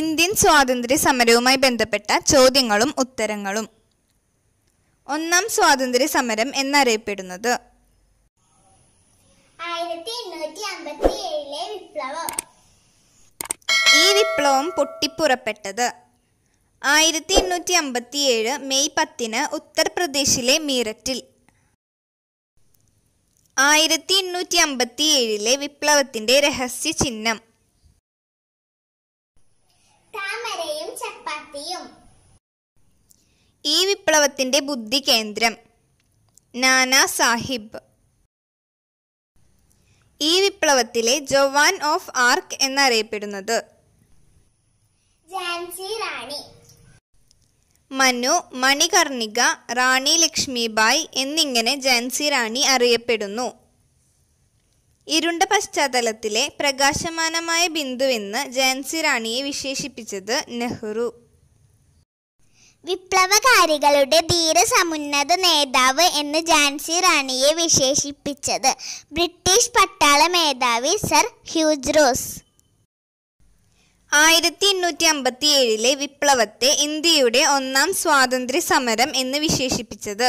Indian സ്വാതന്ത്ര്യ സമരവുമായി ബന്ധപ്പെട്ട ചോദ്യങ്ങളും ഉത്തരങ്ങളും ഒന്നാം സ്വാതന്ത്ര്യ സമരം എന്നറിയപ്പെടുന്നത് ഈ വിപ്ലവം പൊട്ടിപ്പുറപ്പെട്ടത് ആയിരത്തി എണ്ണൂറ്റി അമ്പത്തിയേഴ് മെയ് പത്തിന് ഉത്തർപ്രദേശിലെ മീററ്റിൽ ആയിരത്തി എണ്ണൂറ്റി അമ്പത്തിയേഴിലെ വിപ്ലവത്തിന്റെ രഹസ്യ ചിഹ്നം നടത്തിയും ഈ വിപ്ലവത്തിന്റെ ബുദ്ധി കേന്ദ്രം നാനാ സാഹിബ് ഈ വിപ്ലവത്തിലെ ജവാൻ ഓഫ് ആർക്ക് എന്നറിയപ്പെടുന്നത് റാണി മനു മണികർണിക റാണി ലക്ഷ്മിബായ് എന്നിങ്ങനെ ജാൻസി റാണി അറിയപ്പെടുന്നു ഇരുണ്ട പശ്ചാത്തലത്തിലെ പ്രകാശമാനമായ ബിന്ദുവെന്ന് ജാൻസി റാണിയെ വിശേഷിപ്പിച്ചത് നെഹ്റു വിപ്ലവകാരികളുടെ ധീരസമുന്നത നേതാവ് എന്ന് ജാൻസി റാണിയെ വിശേഷിപ്പിച്ചത് ബ്രിട്ടീഷ് പട്ടാള മേധാവി സർ ഹ്യൂജ് റോസ് ആയിരത്തി എണ്ണൂറ്റി അമ്പത്തി ഏഴിലെ വിപ്ലവത്തെ ഇന്ത്യയുടെ ഒന്നാം സ്വാതന്ത്ര്യ സമരം എന്ന് വിശേഷിപ്പിച്ചത്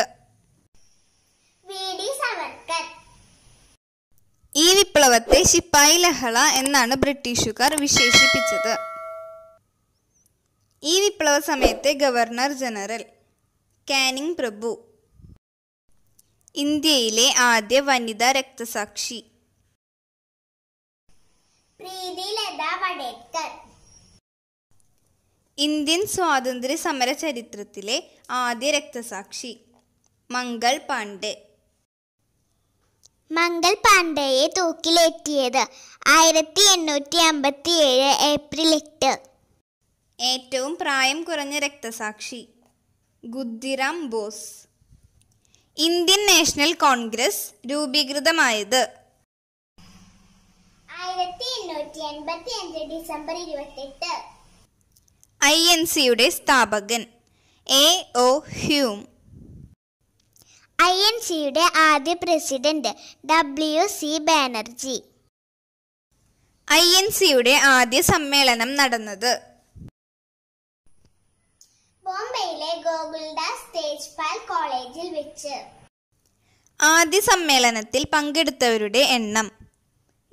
ഈ വിപ്ലവത്തെ ശിപ്പായി ലഹള എന്നാണ് ബ്രിട്ടീഷുകാർ വിശേഷിപ്പിച്ചത് ഈ വിപ്ലവ സമയത്തെ ഗവർണർ ജനറൽ കാനിങ് പ്രഭു ഇന്ത്യയിലെ ആദ്യ വനിതാ രക്തസാക്ഷി ഇന്ത്യൻ സ്വാതന്ത്ര്യ സമര ചരിത്രത്തിലെ ആദ്യ രക്തസാക്ഷി മംഗൾ പാണ്ഡെ മംഗൾ പാണ്ഡയെ തൂക്കിലേറ്റിയത് ആയിരത്തി എണ്ണൂറ്റി ഏഴ് ഏപ്രിൽ എട്ട് ഏറ്റവും പ്രായം കുറഞ്ഞ രക്തസാക്ഷി Khudiram Bose Indian National Congress രൂപീകൃതമായത് ഡിസംബർ ഐ എൻ സിയുടെ സ്ഥാപകൻ A O Hume I N സിയുടെ ആദ്യ president W C Banerjee I N സിയുടെ ആദ്യ സമ്മേളനം നടന്നത് ബോംബെയിലെ ഗോകുൽദാസ് തേജ്പാൽ കോളേജിൽ വെച്ച് ആദ്യ സമ്മേളനത്തിൽ പങ്കെടുത്തവരുടെ എണ്ണം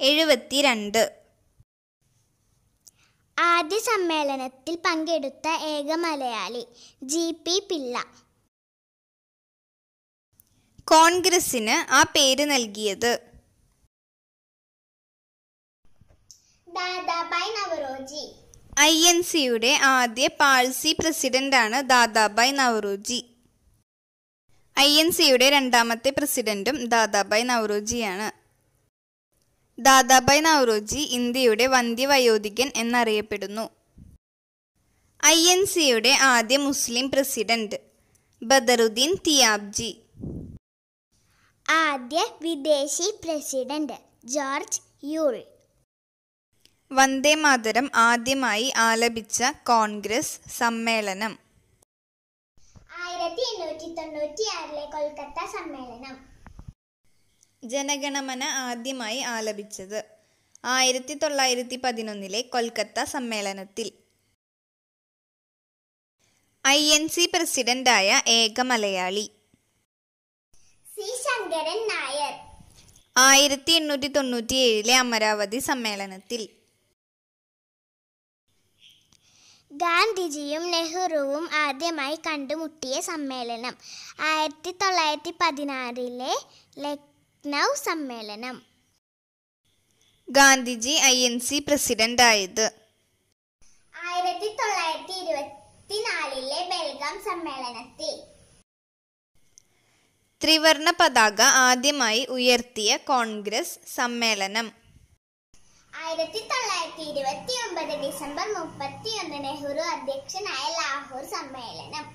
എഴുപത്തിരണ്ട് ആദ്യ സമ്മേളനത്തിൽ പങ്കെടുത്ത ഏക മലയാളി ജി പി പിള്ള കോൺഗ്രസിന് ആ പേര് നൽകിയത് ദാദാബായ് നവറോജി ഐ എൻ സിയുടെ ആദ്യ പാഴ്സി പ്രസിഡന്റാണ് ദാദാബായ് നവറോജി ഐ എൻ സിയുടെ രണ്ടാമത്തെ പ്രസിഡന്റും ദാദാബായ് നവറോജിയാണ് ദാദാബായ് നവറോജി ഇന്ത്യയുടെ വന്ധ്യവയോധികൻ എന്നറിയപ്പെടുന്നു ഐ എൻ സിയുടെ ആദ്യ മുസ്ലിം പ്രസിഡന്റ് ബദറുദ്ദീൻ തിയാബ്ജി ആദ്യ വിദേശി president George Yule Vande Mataram ആദ്യമായി ആലപിച്ച കോൺഗ്രസ് സമ്മേളനം ആയിരത്തി എണ്ണൂറ്റി തൊണ്ണൂറ്റി ആറിലെ കൊൽക്കത്ത സമ്മേളനം ജനഗണമന ആദ്യമായി ആലപിച്ചത് ആയിരത്തി തൊള്ളായിരത്തി പതിനൊന്നിലെ കൊൽക്കത്ത സമ്മേളനത്തിൽ ഐ എൻ സി പ്രസിഡന്റായ ഏക മലയാളി സി ശങ്കരൻ നായർ ആയിരത്തി എണ്ണൂറ്റി തൊണ്ണൂറ്റി ഏഴിലെ അമരാവതി സമ്മേളനത്തിൽ ഗാന്ധിജിയും നെഹ്റുവും ആദ്യമായി കണ്ടുമുട്ടിയ സമ്മേളനം ആയിരത്തി തൊള്ളായിരത്തി പതിനാറിലെ ലക്നൗ സമ്മേളനം ഗാന്ധിജി ഐ എൻ സി ആയത് ആയിരത്തി തൊള്ളായിരത്തി ഇരുപത്തിനാലിലെ ബെൽഗാം സമ്മേളനത്തിൽ ത്രിവർണ പതാക ആദ്യമായി ഉയർത്തിയ കോൺഗ്രസ് സമ്മേളനം ആയിരത്തി തൊള്ളായിരത്തി ഇരുപത്തി ഒമ്പത് ഡിസംബർ മുപ്പത്തിയൊന്ന് നെഹ്റു അധ്യക്ഷനായ ലാഹോർ സമ്മേളനം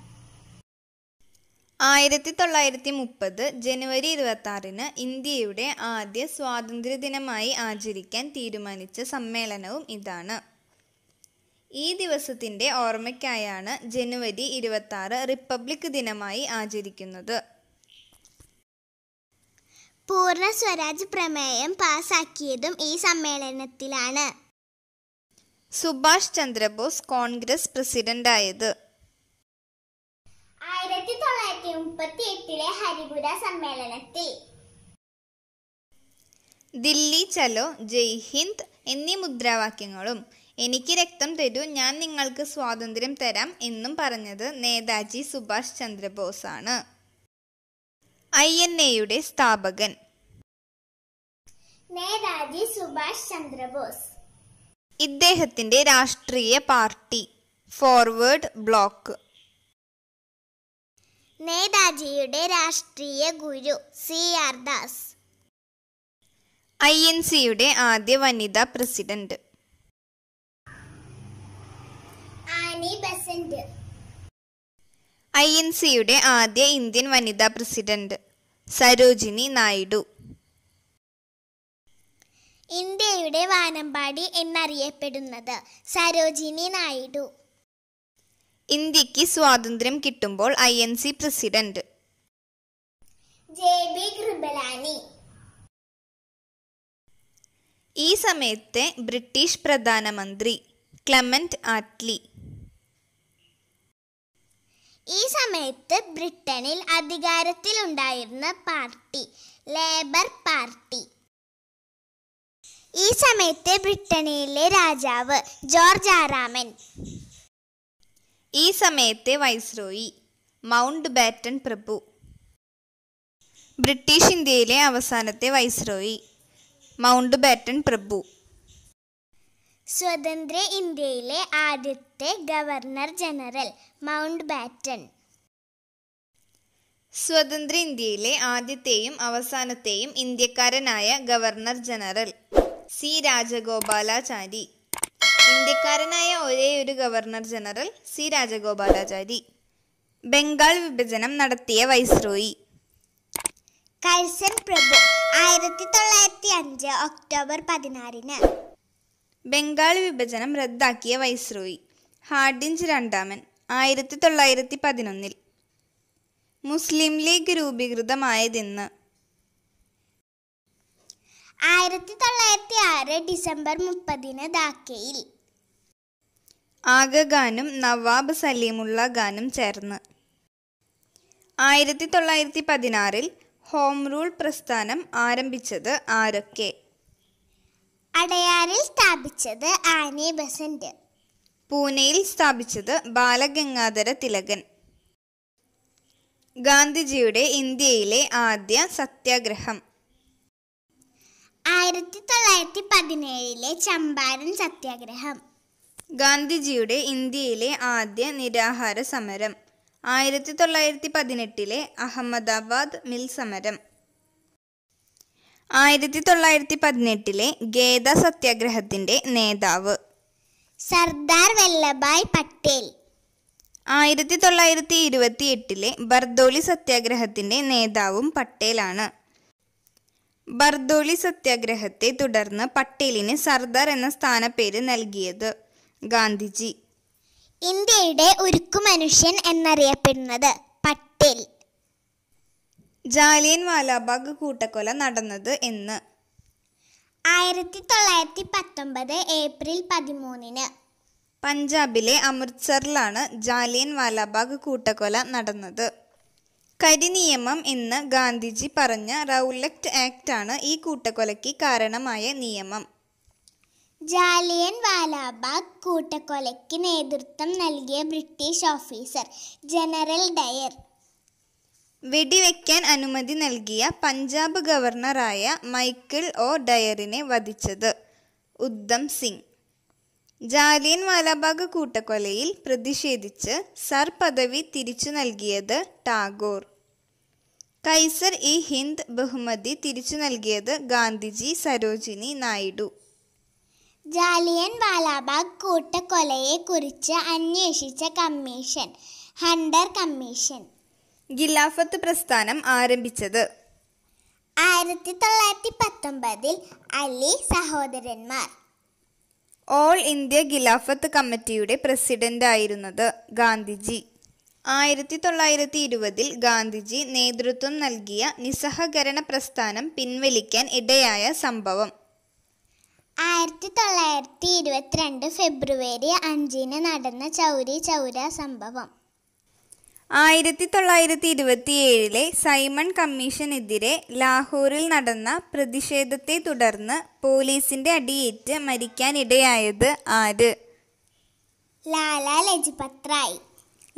ആയിരത്തി തൊള്ളായിരത്തി മുപ്പത് ജനുവരി ഇരുപത്തി ആറിന് ഇന്ത്യയുടെ ആദ്യ സ്വാതന്ത്ര്യദിനമായി ആചരിക്കാൻ തീരുമാനിച്ച സമ്മേളനവും ഇതാണ് ഈ ദിവസത്തിൻ്റെ ഓർമ്മയ്ക്കായാണ് ജനുവരി ഇരുപത്തി റിപ്പബ്ലിക് ദിനമായി ആചരിക്കുന്നത് പൂർണ്ണ സ്വരാജ് പ്രമേയം പാസാക്കിയതും ഈ സമ്മേളനത്തിലാണ് സുഭാഷ് ചന്ദ്രബോസ് കോൺഗ്രസ് ആയത് ആയിരത്തി തൊള്ളായിരത്തി മുപ്പത്തി എട്ടിലെ ഹരിപുര സമ്മേളനത്തിൽ ദില്ലി ചലോ ജയ് ഹിന്ദ് എന്നീ മുദ്രാവാക്യങ്ങളും എനിക്ക് രക്തം തരൂ ഞാൻ നിങ്ങൾക്ക് സ്വാതന്ത്ര്യം തരാം എന്നും പറഞ്ഞത് നേതാജി സുഭാഷ് ചന്ദ്രബോസ് ആണ് ഐ എൻ എയുടെ സ്ഥാപകൻ നേതാജി സുഭാഷ് ചന്ദ്രബോസ് ഇദ്ദേഹത്തിന്റെ രാഷ്ട്രീയ പാർട്ടി ഫോർവേഡ് ബ്ലോക്ക് നേതാജിയുടെ രാഷ്ട്രീയ ഗുരു C R Das I N സിയുടെ ആദ്യ വനിതാ president Annie Besant I N സിയുടെ ആദ്യ ഇന്ത്യൻ വനിതാ പ്രസിഡന്റ് സരോജിനി നായിഡു ഇന്ത്യയുടെ വാനമ്പാടി എന്നറിയപ്പെടുന്നത് സരോജിനി നായിഡു ഇന്ത്യക്ക് സ്വാതന്ത്ര്യം കിട്ടുമ്പോൾ I N C president J B Kripalani ഈ സമയത്തെ ബ്രിട്ടീഷ് പ്രധാനമന്ത്രി ക്ലമന്റ് ആറ്റ്ലി ഈ സമയത്ത് ബ്രിട്ടനിൽ അധികാരത്തിലുണ്ടായിരുന്ന പാർട്ടി ലേബർ പാർട്ടി ഈ സമയത്ത് ബ്രിട്ടനിലെ രാജാവ് ജോർജ് ആറാമൻ ഈ സമയത്തെ വൈസ്രോയി മൗണ്ട് ബാറ്റൺ പ്രഭു ബ്രിട്ടീഷ് ഇന്ത്യയിലെ അവസാനത്തെ വൈസ്രോയി മൗണ്ട് ബാറ്റൺ പ്രഭു സ്വതന്ത്ര ഇന്ത്യയിലെ ആദ്യത്തെ ഗവർണർ ജനറൽ മൗണ്ട് ബാറ്റൻ സ്വതന്ത്ര ഇന്ത്യയിലെ ആദ്യത്തെയും അവസാനത്തെയും ഇന്ത്യക്കാരനായ ഗവർണർ ജനറൽ സി രാജഗോപാലാചാരി ഇന്ത്യക്കാരനായ ഒരേ ഒരു governor general C Rajagopalachari Bengal വിഭജനം നടത്തിയ വൈസ്രോയി കഴ്സൺ പ്രഭു ആയിരത്തി തൊള്ളായിരത്തി അഞ്ച് ഒക്ടോബർ പതിനാറിന് ബംഗാൾ വിഭജനം റദ്ദാക്കിയ വൈസ്രോയി ഹാർഡിഞ്ച് രണ്ടാമൻ ആയിരത്തി തൊള്ളായിരത്തി പതിനൊന്നിൽ മുസ്ലിം ലീഗ് രൂപീകൃതമായതിന്ന് ആയിരത്തി തൊള്ളായിരത്തി ആറ് ഡിസംബർ മുപ്പതിന് ധാക്കയിൽ ആഗ നവാബ് സലീമുള്ള ഗാനും ചേർന്ന് ആയിരത്തി തൊള്ളായിരത്തി പതിനാറിൽ ഹോം റൂൾ പ്രസ്ഥാനം ആരംഭിച്ചത് ആരൊക്കെ അടയാറിൽ സ്ഥാപിച്ചത് ആനി ബസന്റ് പൂനെയിൽ സ്ഥാപിച്ചത് ബാലഗംഗാധര തിലകൻ ഗാന്ധിജിയുടെ ഇന്ത്യയിലെ ആദ്യ സത്യാഗ്രഹം ആയിരത്തി തൊള്ളായിരത്തി പതിനേഴിലെ ചമ്പാരൻ സത്യാഗ്രഹം ഗാന്ധിജിയുടെ ഇന്ത്യയിലെ ആദ്യ നിരാഹാര സമരം ആയിരത്തി തൊള്ളായിരത്തി പതിനെട്ടിലെ അഹമ്മദാബാദ് മിൽ സമരം ആയിരത്തി തൊള്ളായിരത്തി പതിനെട്ടിലെ ഗേത സത്യാഗ്രഹത്തിന്റെ നേതാവ് സർദാർ വല്ലഭായ് പട്ടേൽ ആയിരത്തി തൊള്ളായിരത്തി ഇരുപത്തി എട്ടിലെ ബർദോളി സത്യാഗ്രഹത്തിന്റെ നേതാവും പട്ടേലാണ് ബർദോളി സത്യാഗ്രഹത്തെ തുടർന്ന് പട്ടേലിന് സർദാർ എന്ന സ്ഥാനപ്പേര് നൽകിയത് ഗാന്ധിജി ഇന്ത്യയുടെ ഉരുക്കു മനുഷ്യൻ എന്നറിയപ്പെടുന്നത് പട്ടേൽ ജാലിയൻ വാലാബാഗ് കൂട്ടക്കൊല നടന്നത് എന്ന് ആയിരത്തി തൊള്ളായിരത്തി പത്തൊമ്പത് ഏപ്രിൽ പതിമൂന്നിന് പഞ്ചാബിലെ അമൃത്സറിലാണ് ജാലിയൻ വാലാബാഗ് കൂട്ടക്കൊല നടന്നത് കരിനിയമം എന്ന് ഗാന്ധിജി പറഞ്ഞ റൗലക്റ്റ് ആണ് ഈ കൂട്ടക്കൊലയ്ക്ക് കാരണമായ നിയമം ജാലിയൻ വാലാബാഗ് കൂട്ടക്കൊലയ്ക്ക് നേതൃത്വം നൽകിയ ബ്രിട്ടീഷ് ഓഫീസർ ജനറൽ ഡയർ വെടിവെക്കാൻ അനുമതി നൽകിയ പഞ്ചാബ് ഗവർണറായ മൈക്കിൾ ഒ ഡയറിനെ വധിച്ചത് ഉദ്ധം സിംഗ് ജാലിയൻ വാലാബാഗ് കൂട്ടക്കൊലയിൽ പ്രതിഷേധിച്ച് സർ പദവി തിരിച്ചു നൽകിയത് ടാഗോർ കൈസർ ഇ ഹിന്ദ് ബഹുമതി തിരിച്ചു നൽകിയത് ഗാന്ധിജി സരോജിനി നായിഡു ജാലിയൻ വാലാബാഗ് കൂട്ടക്കൊലയെക്കുറിച്ച് അന്വേഷിച്ച കമ്മീഷൻ ഹണ്ടർ കമ്മീഷൻ ഖിലാഫത്ത് പ്രസ്ഥാനം ആരംഭിച്ചത് ആയിരത്തി തൊള്ളായിരത്തി പത്തൊമ്പതിൽ അലി സഹോദരന്മാർ ഓൾ ഇന്ത്യ ഖിലാഫത്ത് കമ്മിറ്റിയുടെ പ്രസിഡന്റ് ആയിരുന്നത് ഗാന്ധിജി ആയിരത്തി തൊള്ളായിരത്തി ഇരുപതിൽ ഗാന്ധിജി നേതൃത്വം നൽകിയ നിസ്സഹകരണ പ്രസ്ഥാനം പിൻവലിക്കാൻ ഇടയായ സംഭവം ആയിരത്തി തൊള്ളായിരത്തി ഇരുപത്തിരണ്ട് ഫെബ്രുവരി അഞ്ചിന് നടന്ന ചൗരി ചൗര സംഭവം ആയിരത്തി തൊള്ളായിരത്തി ഇരുപത്തിയേഴിലെ സൈമൺ കമ്മീഷനെതിരെ ലാഹോറിൽ നടന്ന പ്രതിഷേധത്തെ തുടർന്ന് പോലീസിന്റെ അടിയേറ്റ് മരിക്കാനിടയായത് ആര് ലാലാ ലജ്പത് റായ്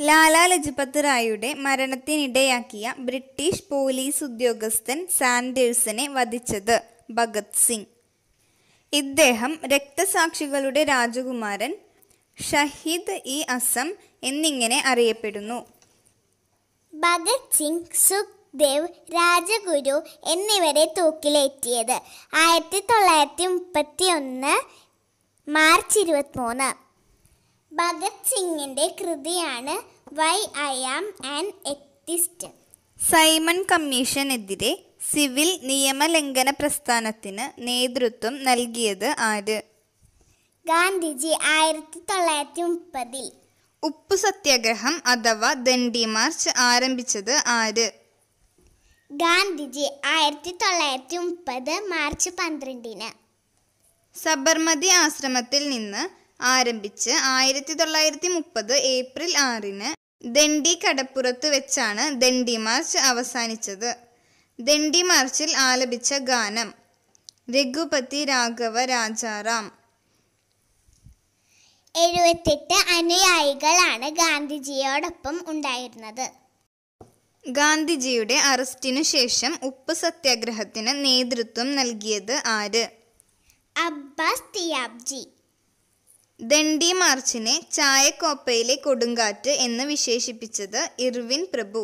ലാലാ ലജ്പത് റായിയുടെ മരണത്തിനിടയാക്കിയ ബ്രിട്ടീഷ് പോലീസ് ഉദ്യോഗസ്ഥൻ സാൻഡേഴ്സിനെ വധിച്ചത് ഭഗത് സിംഗ് ഇദ്ദേഹം രക്തസാക്ഷികളുടെ രാജകുമാരൻ ഷഹീദ് ഇ അസം എന്നിങ്ങനെ അറിയപ്പെടുന്നു ഭഗത് സിംഗ് സുഖ്ദേവ് രാജഗുരു എന്നിവരെ തൂക്കിലേറ്റിയത് ആയിരത്തി തൊള്ളായിരത്തി മുപ്പത്തി ഒന്ന് മാർച്ച് ഇരുപത്തിമൂന്ന് ഭഗത് സിംഗിൻ്റെ കൃതിയാണ് why I am an atheist Simon കമ്മീഷനെതിരെ സിവിൽ നിയമലംഘന പ്രസ്ഥാനത്തിന് നേതൃത്വം നൽകിയത് ആര് ഗാന്ധിജി ആയിരത്തി തൊള്ളായിരത്തി മുപ്പതിൽ ഉപ്പ് സത്യാഗ്രഹം അഥവാ ദണ്ഡി മാർച്ച് ആരംഭിച്ചത് ആര് ഗാന്ധിജി ആയിരത്തി തൊള്ളായിരത്തി മുപ്പത് മാർച്ച് പന്ത്രണ്ടിന് സബർമതി ആശ്രമത്തിൽ നിന്ന് ആരംഭിച്ച് ആയിരത്തി തൊള്ളായിരത്തി മുപ്പത് ഏപ്രിൽ ആറിന് ദണ്ഡി കടപ്പുറത്ത് വെച്ചാണ് ദണ്ഡി മാർച്ച് അവസാനിച്ചത് ദണ്ഡി മാർച്ചിൽ ആലപിച്ച ഗാനം രഘുപതി രാഘവ രാജാറാം എഴുപത്തെട്ട് അനുയായികളാണ് ഗാന്ധിജിയോടൊപ്പം ഉണ്ടായിരുന്നത് ഗാന്ധിജിയുടെ അറസ്റ്റിനു ശേഷം ഉപ്പ് സത്യാഗ്രഹത്തിന് നേതൃത്വം നൽകിയത് ആര് അബ്ബാസ് തിയാബ്ജി ദണ്ഡി മാർച്ചിനെ ചായക്കോപ്പയിലെ കൊടുങ്കാറ്റ് എന്ന് വിശേഷിപ്പിച്ചത് ഇർവിൻ പ്രഭു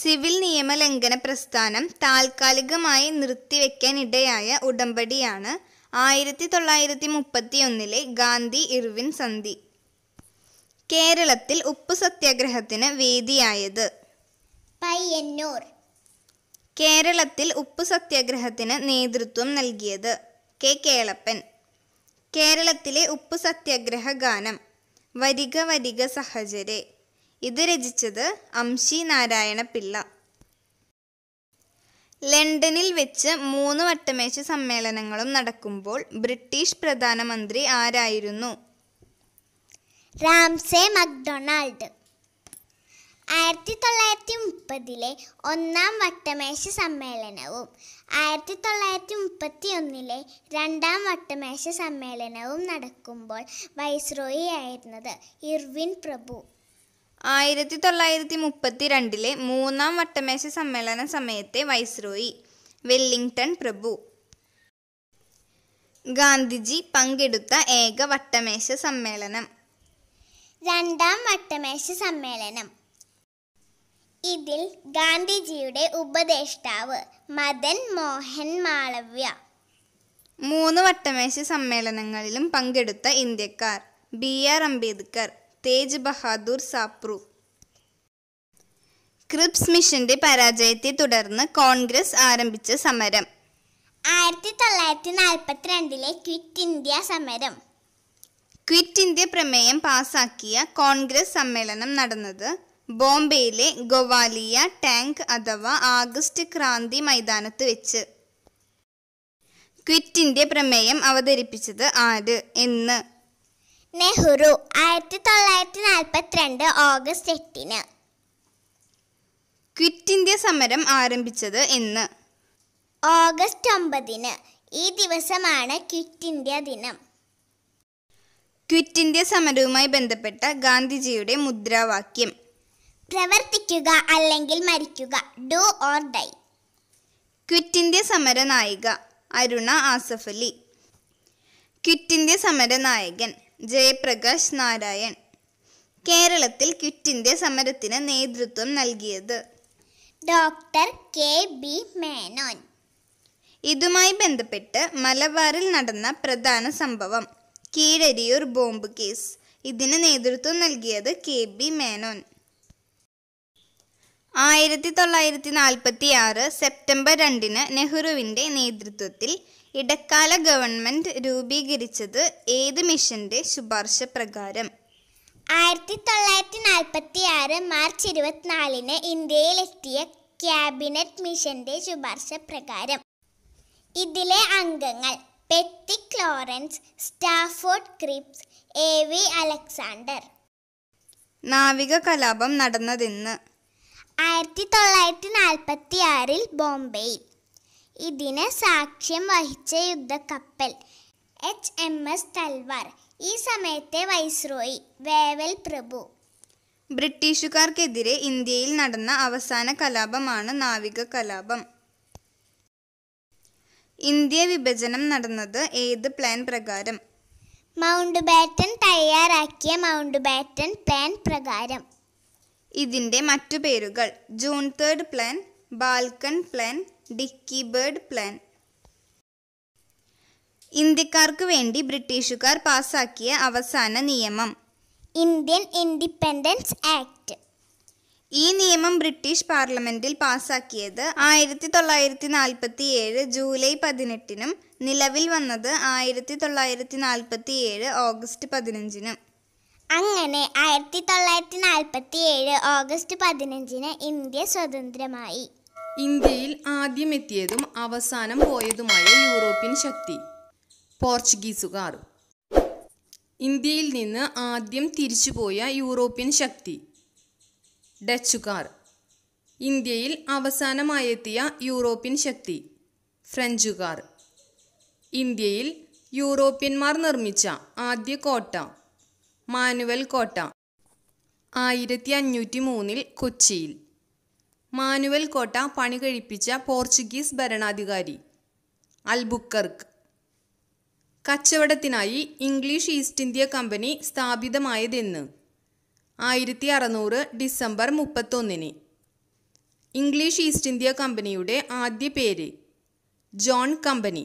സിവിൽ നിയമലംഘന പ്രസ്ഥാനം താൽക്കാലികമായി നിർത്തിവെക്കാനിടയായ ഉടമ്പടിയാണ് ആയിരത്തി തൊള്ളായിരത്തി ഒന്നിലെ ഗാന്ധി ഇർവിൻ സന്ധി കേരളത്തിൽ ഉപ്പു സത്യാഗ്രഹത്തിന് വേദിയായത് പയ്യന്നൂർ കേരളത്തിൽ ഉപ്പു സത്യാഗ്രഹത്തിന് നേതൃത്വം നൽകിയത് കെ കേളപ്പൻ കേരളത്തിലെ ഉപ്പു സത്യാഗ്രഹ ഗാനം വരിക വരിക സഹചരെ ഇത് രചിച്ചത് അംശി നാരായണ പിള്ള ലണ്ടനിൽ വെച്ച് മൂന്ന് വട്ടമേശ സമ്മേളനങ്ങളും നടക്കുമ്പോൾ ബ്രിട്ടീഷ് പ്രധാനമന്ത്രി ആരായിരുന്നു റാംസെ മക്ഡൊണാൾഡ് ആയിരത്തി തൊള്ളായിരത്തി മുപ്പതിലെ ഒന്നാം വട്ടമേശ സമ്മേളനവും ആയിരത്തി തൊള്ളായിരത്തി മുപ്പത്തി ഒന്നിലെ രണ്ടാം വട്ടമേശ സമ്മേളനവും നടക്കുമ്പോൾ വൈസ്രോയി ആയിരുന്നത് ഇർവിൻ പ്രഭു ആയിരത്തി തൊള്ളായിരത്തി മുപ്പത്തി രണ്ടിലെ മൂന്നാം വട്ടമേശ സമ്മേളന സമയത്തെ വൈസ്രോയി വെല്ലിംഗ്ടൺ പ്രഭു ഗാന്ധിജി പങ്കെടുത്ത ഏക വട്ടമേശ സമ്മേളനം രണ്ടാം വട്ടമേശ സമ്മേളനം ഇതിൽ ഗാന്ധിജിയുടെ ഉപദേഷ്ടാവ് മദൻ മോഹൻ മാളവ്യ മൂന്ന് വട്ടമേശ സമ്മേളനങ്ങളിലും പങ്കെടുത്ത ഇന്ത്യക്കാർ B R Ambedkar Tej Bahadur Sapru Cripps മിഷന്റെ പരാജയത്തെ തുടർന്ന് കോൺഗ്രസ് ആരംഭിച്ച സമരം ആയിരത്തി തൊള്ളായിരത്തി രണ്ടിലെ ക്വിറ്റ് ഇന്ത്യ സമരം ക്വിറ്റ് ഇന്ത്യ പ്രമേയം പാസാക്കിയ കോൺഗ്രസ് സമ്മേളനം നടന്നത് ബോംബെയിലെ ഗൊവാലിയ ടാങ്ക് അഥവാ ആഗസ്റ്റ് ക്രാന്തി മൈതാനത്ത് വെച്ച് ക്വിറ്റ് ഇന്ത്യ പ്രമേയം അവതരിപ്പിച്ചത് ആര് എന്ന് നെഹ്റു ആയിരത്തി തൊള്ളായിരത്തി നാൽപ്പത്തിരണ്ട് ഓഗസ്റ്റ് എട്ടിന് ക്വിറ്റ് ഇന്ത്യ സമരം ആരംഭിച്ചത് എന്ന് ഓഗസ്റ്റ് ഒമ്പതിന് ഈ ദിവസമാണ് ക്വിറ്റ് ഇന്ത്യ ദിനം ക്വിറ്റ് ഇന്ത്യ സമരവുമായി ബന്ധപ്പെട്ട ഗാന്ധിജിയുടെ മുദ്രാവാക്യം പ്രവർത്തിക്കുക അല്ലെങ്കിൽ മരിക്കുക do or die quit India സമര നായിക അരുണ ആസഫലി ക്വിറ്റ് ഇന്ത്യ സമര നായകൻ ജയപ്രകാശ് നാരായൺ കേരളത്തിൽ ക്വിറ്റ് സമരത്തിന് നേതൃത്വം നൽകിയത് ഡോക്ടർ കെ ബി മേനോൻ ഇതുമായി ബന്ധപ്പെട്ട് മലബാറിൽ നടന്ന പ്രധാന സംഭവം കീഴരിയൂർ ബോംബ് കേസ് ഇതിന് നേതൃത്വം നൽകിയത് കെ ബി മേനോൻ ആയിരത്തി തൊള്ളായിരത്തി നാൽപ്പത്തി ആറ് സെപ്റ്റംബർ രണ്ടിന് നെഹ്റുവിൻ്റെ നേതൃത്വത്തിൽ ഇടക്കാല ഗവൺമെന്റ് രൂപീകരിച്ചത് ഏത് മിഷന്റെ ശുപാർശ പ്രകാരം ആയിരത്തി തൊള്ളായിരത്തി നാൽപ്പത്തി ആറ് മാർച്ച് ഇരുപത്തിനാലിന് ഇന്ത്യയിലെത്തിയ ക്യാബിനറ്റ് മിഷന്റെ ശുപാർശ പ്രകാരം ഇതിലെ അംഗങ്ങൾ Pethick Lawrence Stafford Cripps A V Alexander നാവിക കലാപം നടന്നതിന്ന് ആയിരത്തി തൊള്ളായിരത്തി നാൽപ്പത്തി ആറിൽ ബോംബെയിൽ ഇതിന് സാക്ഷ്യം വഹിച്ച യുദ്ധക്കപ്പൽ എച്ച് എം എസ് തൽവാർ ഈ സമയത്തെ വൈസ്രോയി വേവൽ പ്രഭു ബ്രിട്ടീഷുകാർക്കെതിരെ ഇന്ത്യയിൽ നടന്ന അവസാന കലാപമാണ് നാവിക കലാപം ഇന്ത്യ വിഭജനം നടന്നത് ഏത് പ്ലാൻ പ്രകാരം മൗണ്ട് ബാറ്റൻ തയ്യാറാക്കിയ മൗണ്ട് ബാറ്റൻ പ്ലാൻ പ്രകാരം ഇതിൻ്റെ മറ്റു പേരുകൾ June third plan Balkan plan Dickie Bird plan ഇന്ത്യക്കാർക്ക് വേണ്ടി ബ്രിട്ടീഷുകാർ പാസാക്കിയ അവസാന നിയമം ഇന്ത്യൻ ഇൻഡിപെൻഡൻസ് ആക്ട് ഈ നിയമം ബ്രിട്ടീഷ് പാർലമെന്റിൽ പാസാക്കിയത് ആയിരത്തി തൊള്ളായിരത്തി നാൽപ്പത്തി ഏഴ് ജൂലൈ പതിനെട്ടിനും നിലവിൽ വന്നത് ആയിരത്തി തൊള്ളായിരത്തി നാൽപ്പത്തി ഏഴ് ഓഗസ്റ്റ് പതിനഞ്ചിനും അങ്ങനെ ആയിരത്തി തൊള്ളായിരത്തി നാൽപ്പത്തി ഏഴ് ഓഗസ്റ്റ് പതിനഞ്ചിന് ഇന്ത്യ സ്വതന്ത്രമായി ഇന്ത്യയിൽ ആദ്യമെത്തിയതും അവസാനം പോയതുമായ യൂറോപ്യൻ ശക്തി പോർച്ചുഗീസുകാർ ഇന്ത്യയിൽ നിന്ന് ആദ്യം തിരിച്ചുപോയ യൂറോപ്യൻ ശക്തി ഡച്ചുകാർ ഇന്ത്യയിൽ അവസാനമായെത്തിയ യൂറോപ്യൻ ശക്തി ഫ്രഞ്ചുകാർ ഇന്ത്യയിൽ യൂറോപ്യന്മാർ നിർമ്മിച്ച ആദ്യ കോട്ട മാനുവൽ കോട്ട ആയിരത്തി അഞ്ഞൂറ്റി മൂന്നിൽ കൊച്ചിയിൽ മാനുവൽ കോട്ട പണികഴിപ്പിച്ച പോർച്ചുഗീസ് ഭരണാധികാരി അൽബുക്കർക്ക് കച്ചവടത്തിനായി ഇംഗ്ലീഷ് ഈസ്റ്റ് ഇന്ത്യ കമ്പനി സ്ഥാപിതമായതെന്ന് ആയിരത്തി അറുന്നൂറ് ഡിസംബർ മുപ്പത്തൊന്നിന് ഇംഗ്ലീഷ് ഈസ്റ്റ് ഇന്ത്യ കമ്പനിയുടെ ആദ്യ പേര് John company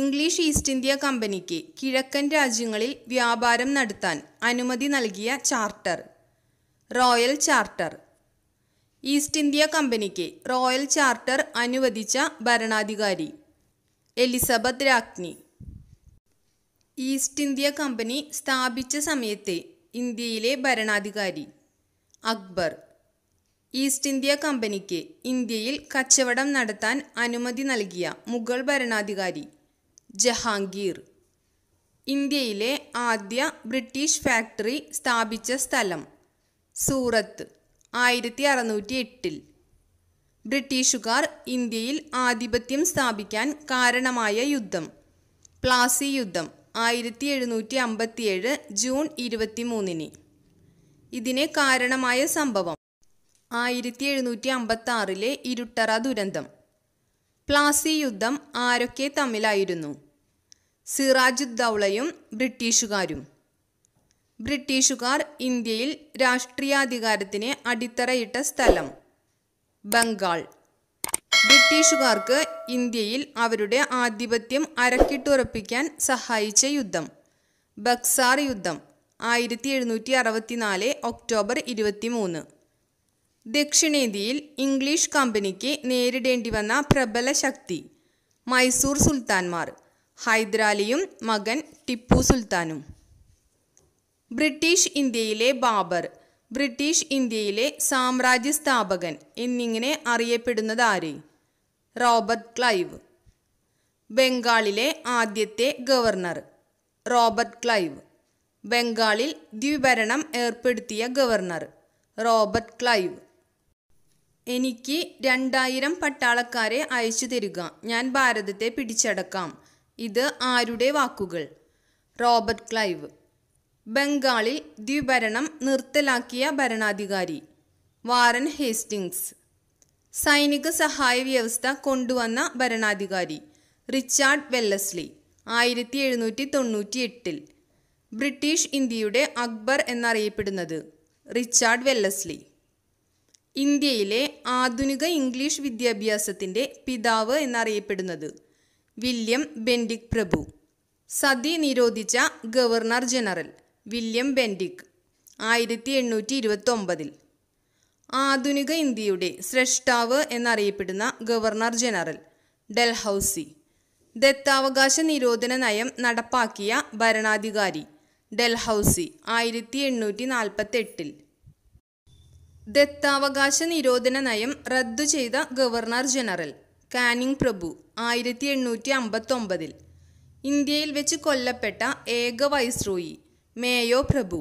English East India കമ്പനിക്ക് കിഴക്കൻ രാജ്യങ്ങളിൽ വ്യാപാരം നടത്താൻ അനുമതി നൽകിയ charter royal charter East India കമ്പനിക്ക് റോയൽ ചാർട്ടർ അനുവദിച്ച ഭരണാധികാരി എലിസബത്ത് രാജ്ഞി ഈസ്റ്റ് ഇന്ത്യ കമ്പനി സ്ഥാപിച്ച സമയത്തെ ഇന്ത്യയിലെ ഭരണാധികാരി അക്ബർ ഈസ്റ്റ് ഇന്ത്യ കമ്പനിക്ക് ഇന്ത്യയിൽ കച്ചവടം നടത്താൻ അനുമതി നൽകിയ മുഗൾ ഭരണാധികാരി ജഹാംഗീർ ഇന്ത്യയിലെ ആദ്യ ബ്രിട്ടീഷ് ഫാക്ടറി സ്ഥാപിച്ച സ്ഥലം സൂറത്ത് ആയിരത്തി അറുന്നൂറ്റി എട്ടിൽ ബ്രിട്ടീഷുകാർ ഇന്ത്യയിൽ ആധിപത്യം സ്ഥാപിക്കാൻ കാരണമായ യുദ്ധം പ്ലാസി യുദ്ധം ആയിരത്തി എഴുന്നൂറ്റി അമ്പത്തിയേഴ് ജൂൺ ഇരുപത്തി മൂന്നിന് ഇതിന് കാരണമായ സംഭവം ആയിരത്തി എഴുന്നൂറ്റി അമ്പത്തി ആറിലെ ഇരുട്ടറ ദുരന്തം പ്ലാസി യുദ്ധം ആരൊക്കെ തമ്മിലായിരുന്നു സിറാജുദ്ദൗളയും ബ്രിട്ടീഷുകാരും ബ്രിട്ടീഷുകാർ ഇന്ത്യയിൽ രാഷ്ട്രീയാധികാരത്തിന് അടിത്തറയിട്ട സ്ഥലം ബംഗാൾ ബ്രിട്ടീഷുകാർക്ക് ഇന്ത്യയിൽ അവരുടെ ആധിപത്യം അരക്കിട്ടുറപ്പിക്കാൻ സഹായിച്ച യുദ്ധം ബക്സാർ യുദ്ധം ആയിരത്തി എഴുന്നൂറ്റി അറുപത്തിനാല് ഒക്ടോബർ ഇരുപത്തിമൂന്ന് ദക്ഷിണേന്ത്യയിൽ ഇംഗ്ലീഷ് കമ്പനിക്ക് നേരിടേണ്ടി വന്ന പ്രബല ശക്തി മൈസൂർ സുൽത്താൻമാർ ഹൈദരാലിയും മകൻ ടിപ്പു സുൽത്താനും ബ്രിട്ടീഷ് ഇന്ത്യയിലെ ബാബർ ബ്രിട്ടീഷ് ഇന്ത്യയിലെ സാമ്രാജ്യ സ്ഥാപകൻ എന്നിങ്ങനെ അറിയപ്പെടുന്നത് ആര് റോബർട്ട് ക്ലൈവ് ബംഗാളിലെ ആദ്യത്തെ ഗവർണർ റോബർട്ട് ക്ലൈവ് ബംഗാളിൽ ദ്വിഭരണം ഏർപ്പെടുത്തിയ ഗവർണർ റോബർട്ട് ക്ലൈവ് എനിക്ക് രണ്ടായിരം പട്ടാളക്കാരെ അയച്ചു തരിക ഞാൻ ഭാരതത്തെ പിടിച്ചടക്കാം ഇത് ആരുടെ വാക്കുകൾ റോബർട്ട് ക്ലൈവ് ബംഗാളിൽ ദ്വിഭരണം നിർത്തലാക്കിയ ഭരണാധികാരി വാറൻ ഹേസ്റ്റിങ്സ് സൈനിക സഹായ വ്യവസ്ഥ കൊണ്ടുവന്ന ഭരണാധികാരി റിച്ചാർഡ് വെല്ലസ്ലി ആയിരത്തി എഴുന്നൂറ്റി തൊണ്ണൂറ്റി എട്ടിൽ ബ്രിട്ടീഷ് ഇന്ത്യയുടെ അക്ബർ എന്നറിയപ്പെടുന്നത് റിച്ചാർഡ് വെല്ലസ്ലി ഇന്ത്യയിലെ ആധുനിക ഇംഗ്ലീഷ് വിദ്യാഭ്യാസത്തിൻ്റെ പിതാവ് എന്നറിയപ്പെടുന്നത് വില്യം ബെൻഡിക് പ്രഭു സതി നിരോധിച്ച ഗവർണർ ജനറൽ വില്യം ബെൻഡിക് ആയിരത്തി എണ്ണൂറ്റി ഇരുപത്തൊമ്പതിൽ ആധുനിക ഇന്ത്യയുടെ സ്രഷ്ടാവ് എന്നറിയപ്പെടുന്ന ഗവർണർ ജനറൽ ഡൽഹൌസി ദത്താവകാശ നിരോധന നയം നടപ്പാക്കിയ ഭരണാധികാരി ഡൽഹൌസി ആയിരത്തി എണ്ണൂറ്റി നാൽപ്പത്തെട്ടിൽ ദത്താവകാശ നിരോധന നയം റദ്ദു ചെയ്ത ഗവർണർ ജനറൽ കാനിങ് പ്രഭു ആയിരത്തി എണ്ണൂറ്റി അമ്പത്തൊമ്പതിൽ ഇന്ത്യയിൽ വെച്ച് കൊല്ലപ്പെട്ട ഏക വൈസ്രോയി മേയോ പ്രഭു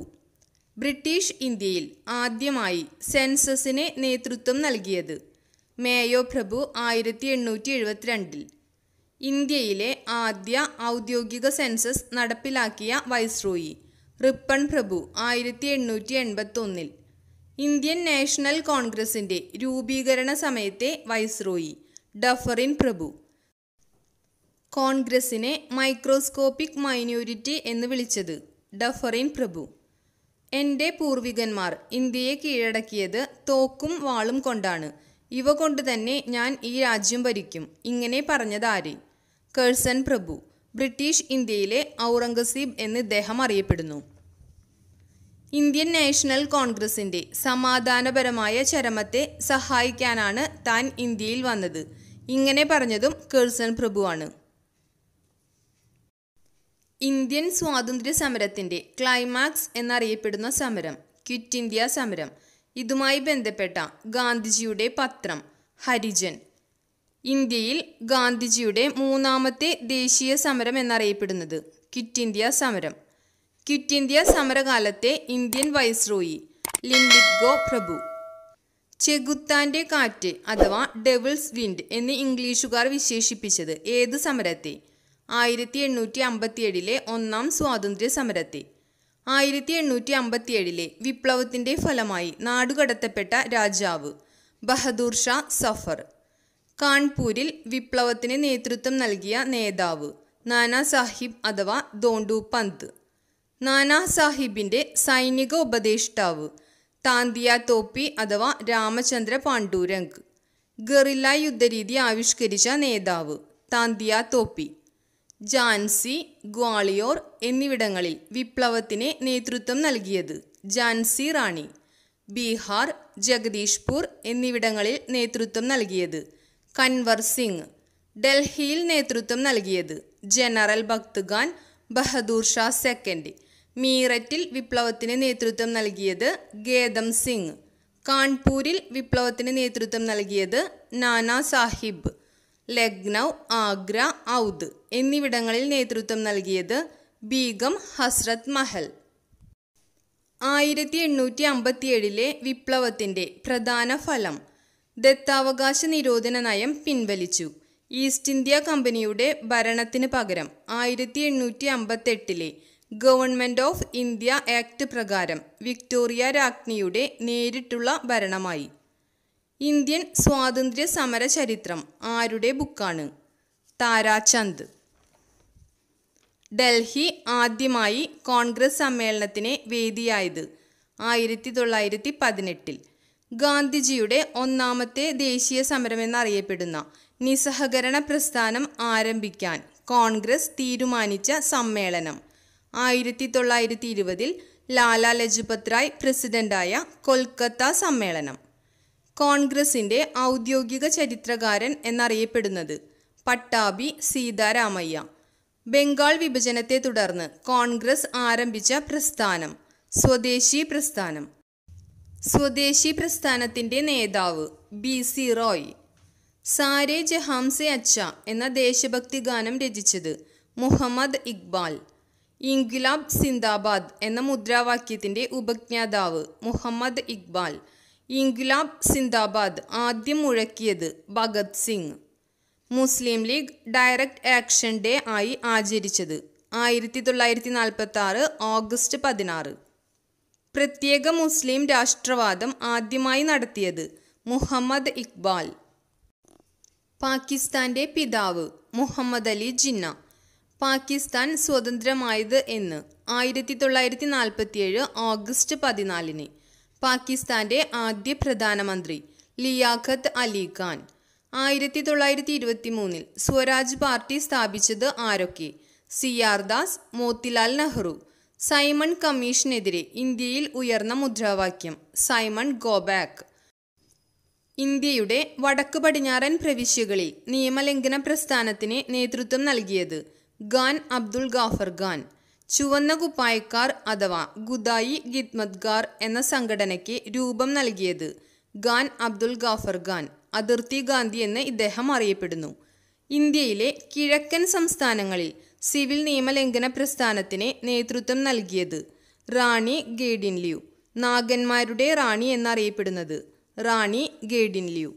ബ്രിട്ടീഷ് ഇന്ത്യയിൽ ആദ്യമായി സെൻസസിന് നേതൃത്വം നൽകിയത് മേയോ പ്രഭു ആയിരത്തി എണ്ണൂറ്റി എഴുപത്തിരണ്ടിൽ ഇന്ത്യയിലെ ആദ്യ ഔദ്യോഗിക സെൻസസ് നടപ്പിലാക്കിയ വൈസ്രോയി റിപ്പൺ പ്രഭു ആയിരത്തി എണ്ണൂറ്റി എൺപത്തൊന്നിൽ ഇന്ത്യൻ നാഷണൽ കോൺഗ്രസിൻ്റെ രൂപീകരണ സമയത്തെ വൈസ്രോയി ഡഫറിൻ പ്രഭു കോൺഗ്രസിനെ മൈക്രോസ്കോപ്പിക് മൈനോരിറ്റി എന്ന് വിളിച്ചത് ഡഫറിൻ പ്രഭു എൻ്റെ പൂർവികന്മാർ ഇന്ത്യയെ കീഴടക്കിയത് തോക്കും വാളും കൊണ്ടാണ് ഇവ കൊണ്ട് തന്നെ ഞാൻ ഈ രാജ്യം ഭരിക്കും ഇങ്ങനെ പറഞ്ഞതാരെ കേഴ്സൺ പ്രഭു ബ്രിട്ടീഷ് ഇന്ത്യയിലെ ഔറംഗസീബ് എന്ന് ഇദ്ദേഹം അറിയപ്പെടുന്നു ഇന്ത്യൻ നാഷണൽ കോൺഗ്രസിൻ്റെ സമാധാനപരമായ ചരമത്തെ സഹായിക്കാനാണ് താൻ ഇന്ത്യയിൽ വന്നത് ഇങ്ങനെ പറഞ്ഞതും കേഴ്സൺ പ്രഭുവാണ് ഇന്ത്യൻ സ്വാതന്ത്ര്യ സമരത്തിൻ്റെ ക്ലൈമാക്സ് എന്നറിയപ്പെടുന്ന സമരം ക്വിറ്റ് ഇന്ത്യ സമരം ഇതുമായി ബന്ധപ്പെട്ട ഗാന്ധിജിയുടെ പത്രം ഹരിജൻ ഇന്ത്യയിൽ ഗാന്ധിജിയുടെ മൂന്നാമത്തെ ദേശീയ സമരം എന്നറിയപ്പെടുന്നത് ക്വിറ്റ് ഇന്ത്യ സമരം ക്വിറ്റ് ഇന്ത്യ സമരകാലത്തെ ഇന്ത്യൻ വൈസ്രോയി ലിംബിത്ഗോ പ്രഭു ചെകുത്താൻ്റെ കാറ്റ് അഥവാ ഡെവിൾസ് വിൻഡ് എന്ന് ഇംഗ്ലീഷുകാർ വിശേഷിപ്പിച്ചത് ഏത് സമരത്തെ ആയിരത്തി എണ്ണൂറ്റി അമ്പത്തിയേഴിലെ ഒന്നാം സ്വാതന്ത്ര്യ സമരത്തെ ആയിരത്തി എണ്ണൂറ്റി അമ്പത്തിയേഴിലെ വിപ്ലവത്തിൻ്റെ ഫലമായി നാടുകടത്തപ്പെട്ട രാജാവ് ബഹദൂർ ഷാ സഫർ കാൺപൂരിൽ വിപ്ലവത്തിന് നേതൃത്വം നൽകിയ നേതാവ് നാനാ സാഹിബ് അഥവാ ദോണ്ടു പന്ത് നാനാ സാഹിബിൻ്റെ സൈനിക ഉപദേഷ്ടാവ് താന്തിയ തോപ്പി അഥവാ രാമചന്ദ്ര പാണ്ഡുരംഗ് ഗറില്ല യുദ്ധരീതി ആവിഷ്കരിച്ച നേതാവ് താന്തിയ തോപ്പി ജാൻസി ഗ്വാളിയോർ എന്നിവിടങ്ങളിൽ വിപ്ലവത്തിന് നേതൃത്വം നൽകിയത് ജാൻസി റാണി ബീഹാർ ജഗദീഷ്പൂർ എന്നിവിടങ്ങളിൽ നേതൃത്വം നൽകിയത് കൻവർ സിംഗ് ഡൽഹിയിൽ നേതൃത്വം നൽകിയത് ജനറൽ ഭക്ത്ഖാൻ ബഹദൂർ ഷാ സെക്കൻഡ് മീററ്റിൽ വിപ്ലവത്തിന് നേതൃത്വം നൽകിയത് ഗേദം സിംഗ് കാൺപൂരിൽ വിപ്ലവത്തിന് നേതൃത്വം നൽകിയത് നാനാ സാഹിബ് ലക്നൗ ആഗ്ര ഔദ് എന്നിവിടങ്ങളിൽ നേതൃത്വം നൽകിയത് ബീഗം ഹസ്രത് മഹൽ ആയിരത്തി എണ്ണൂറ്റി അമ്പത്തിയേഴിലെ വിപ്ലവത്തിൻ്റെ പ്രധാന ഫലം ദത്താവകാശ നിരോധന നയം പിൻവലിച്ചു ഈസ്റ്റ് ഇന്ത്യ കമ്പനിയുടെ ഭരണത്തിന് പകരം ആയിരത്തി എണ്ണൂറ്റി അമ്പത്തെട്ടിലെ ഗവൺമെൻറ് ഓഫ് ഇന്ത്യ ആക്ട് പ്രകാരം വിക്ടോറിയ രാജ്ഞിയുടെ നേരിട്ടുള്ള ഭരണമായി ഇന്ത്യൻ സ്വാതന്ത്ര്യ സമര ചരിത്രം ആരുടെ ബുക്കാണ് താരാചന്ദ് ഡൽഹി ആദ്യമായി കോൺഗ്രസ് സമ്മേളനത്തിന് വേദിയായത് ആയിരത്തി തൊള്ളായിരത്തി പതിനെട്ടിൽ ഗാന്ധിജിയുടെ ഒന്നാമത്തെ ദേശീയ സമരമെന്നറിയപ്പെടുന്ന നിസ്സഹകരണ പ്രസ്ഥാനം ആരംഭിക്കാൻ കോൺഗ്രസ് തീരുമാനിച്ച സമ്മേളനം ആയിരത്തി തൊള്ളായിരത്തി ഇരുപതിൽ ലാലാ ലജുപത് റായ് പ്രസിഡന്റായ കൊൽക്കത്ത സമ്മേളനം കോൺഗ്രസിൻ്റെ ഔദ്യോഗിക ചരിത്രകാരൻ എന്നറിയപ്പെടുന്നത് പട്ടാഭി സീതാരാമയ്യ ബംഗാൾ വിഭജനത്തെ തുടർന്ന് കോൺഗ്രസ് ആരംഭിച്ച പ്രസ്ഥാനം സ്വദേശി പ്രസ്ഥാനം സ്വദേശി പ്രസ്ഥാനത്തിൻ്റെ നേതാവ് ബി സി റോയ് സാരെ ജഹാംസെ അച്ച എന്ന ദേശഭക്തി ഗാനം രചിച്ചത് മുഹമ്മദ് ഇക്ബാൽ ഇൻഗുലാബ് സിന്ദാബാദ് എന്ന മുദ്രാവാക്യത്തിൻ്റെ ഉപജ്ഞാതാവ് മുഹമ്മദ് ഇക്ബാൽ ഇൻഗ്ലാബ് സിന്ദാബാദ് ആദ്യം മുഴക്കിയത് Bhagat Singh Muslim League direct action day ആയി ആചരിച്ചത് ആയിരത്തി തൊള്ളായിരത്തി നാൽപ്പത്തി ആറ് ഓഗസ്റ്റ് പതിനാറ് പ്രത്യേക മുസ്ലിം രാഷ്ട്രവാദം ആദ്യമായി നടത്തിയത് മുഹമ്മദ് ഇക്ബാൽ പാകിസ്ഥാന്റെ പിതാവ് മുഹമ്മദ് അലി ജിന്ന പാകിസ്ഥാൻ സ്വതന്ത്രമായത് എന്ന് ആയിരത്തി തൊള്ളായിരത്തി നാൽപ്പത്തിയേഴ് ഓഗസ്റ്റ് പതിനാലിന് പാകിസ്ഥാന്റെ ആദ്യ പ്രധാനമന്ത്രി ലിയാഖത്ത് അലി ഖാൻ ആയിരത്തി തൊള്ളായിരത്തി ഇരുപത്തി മൂന്നിൽ സ്വരാജ് പാർട്ടി സ്ഥാപിച്ചത് ആരൊക്കെ C R Das Motilal Nehru Simon കമ്മീഷനെതിരെ ഇന്ത്യയിൽ ഉയർന്ന മുദ്രാവാക്യം സൈമൺ ഗോബാക്ക് ഇന്ത്യയുടെ വടക്ക് പടിഞ്ഞാറൻ പ്രവിശ്യകളിൽ നിയമലംഘന പ്രസ്ഥാനത്തിന് നേതൃത്വം നൽകിയത് ഖാൻ അബ്ദുൾ ഗാഫർ ഖാൻ ചുവന്ന കുപ്പായക്കാർ അഥവാ ഗുദായി ഗിത്മദ്ഗാർ എന്ന സംഘടനയ്ക്ക് രൂപം നൽകിയത് ഖാൻ അബ്ദുൽ ഗാഫർ ഖാൻ അതിർത്തി ഗാന്ധി എന്ന് ഇദ്ദേഹം അറിയപ്പെടുന്നു ഇന്ത്യയിലെ കിഴക്കൻ സംസ്ഥാനങ്ങളിൽ സിവിൽ നിയമലംഘന പ്രസ്ഥാനത്തിന് നേതൃത്വം നൽകിയത് റാണി ഗേഡിൻ ലിയു നാഗന്മാരുടെ റാണി എന്നറിയപ്പെടുന്നത് റാണി ഗേഡിൻ ലിയു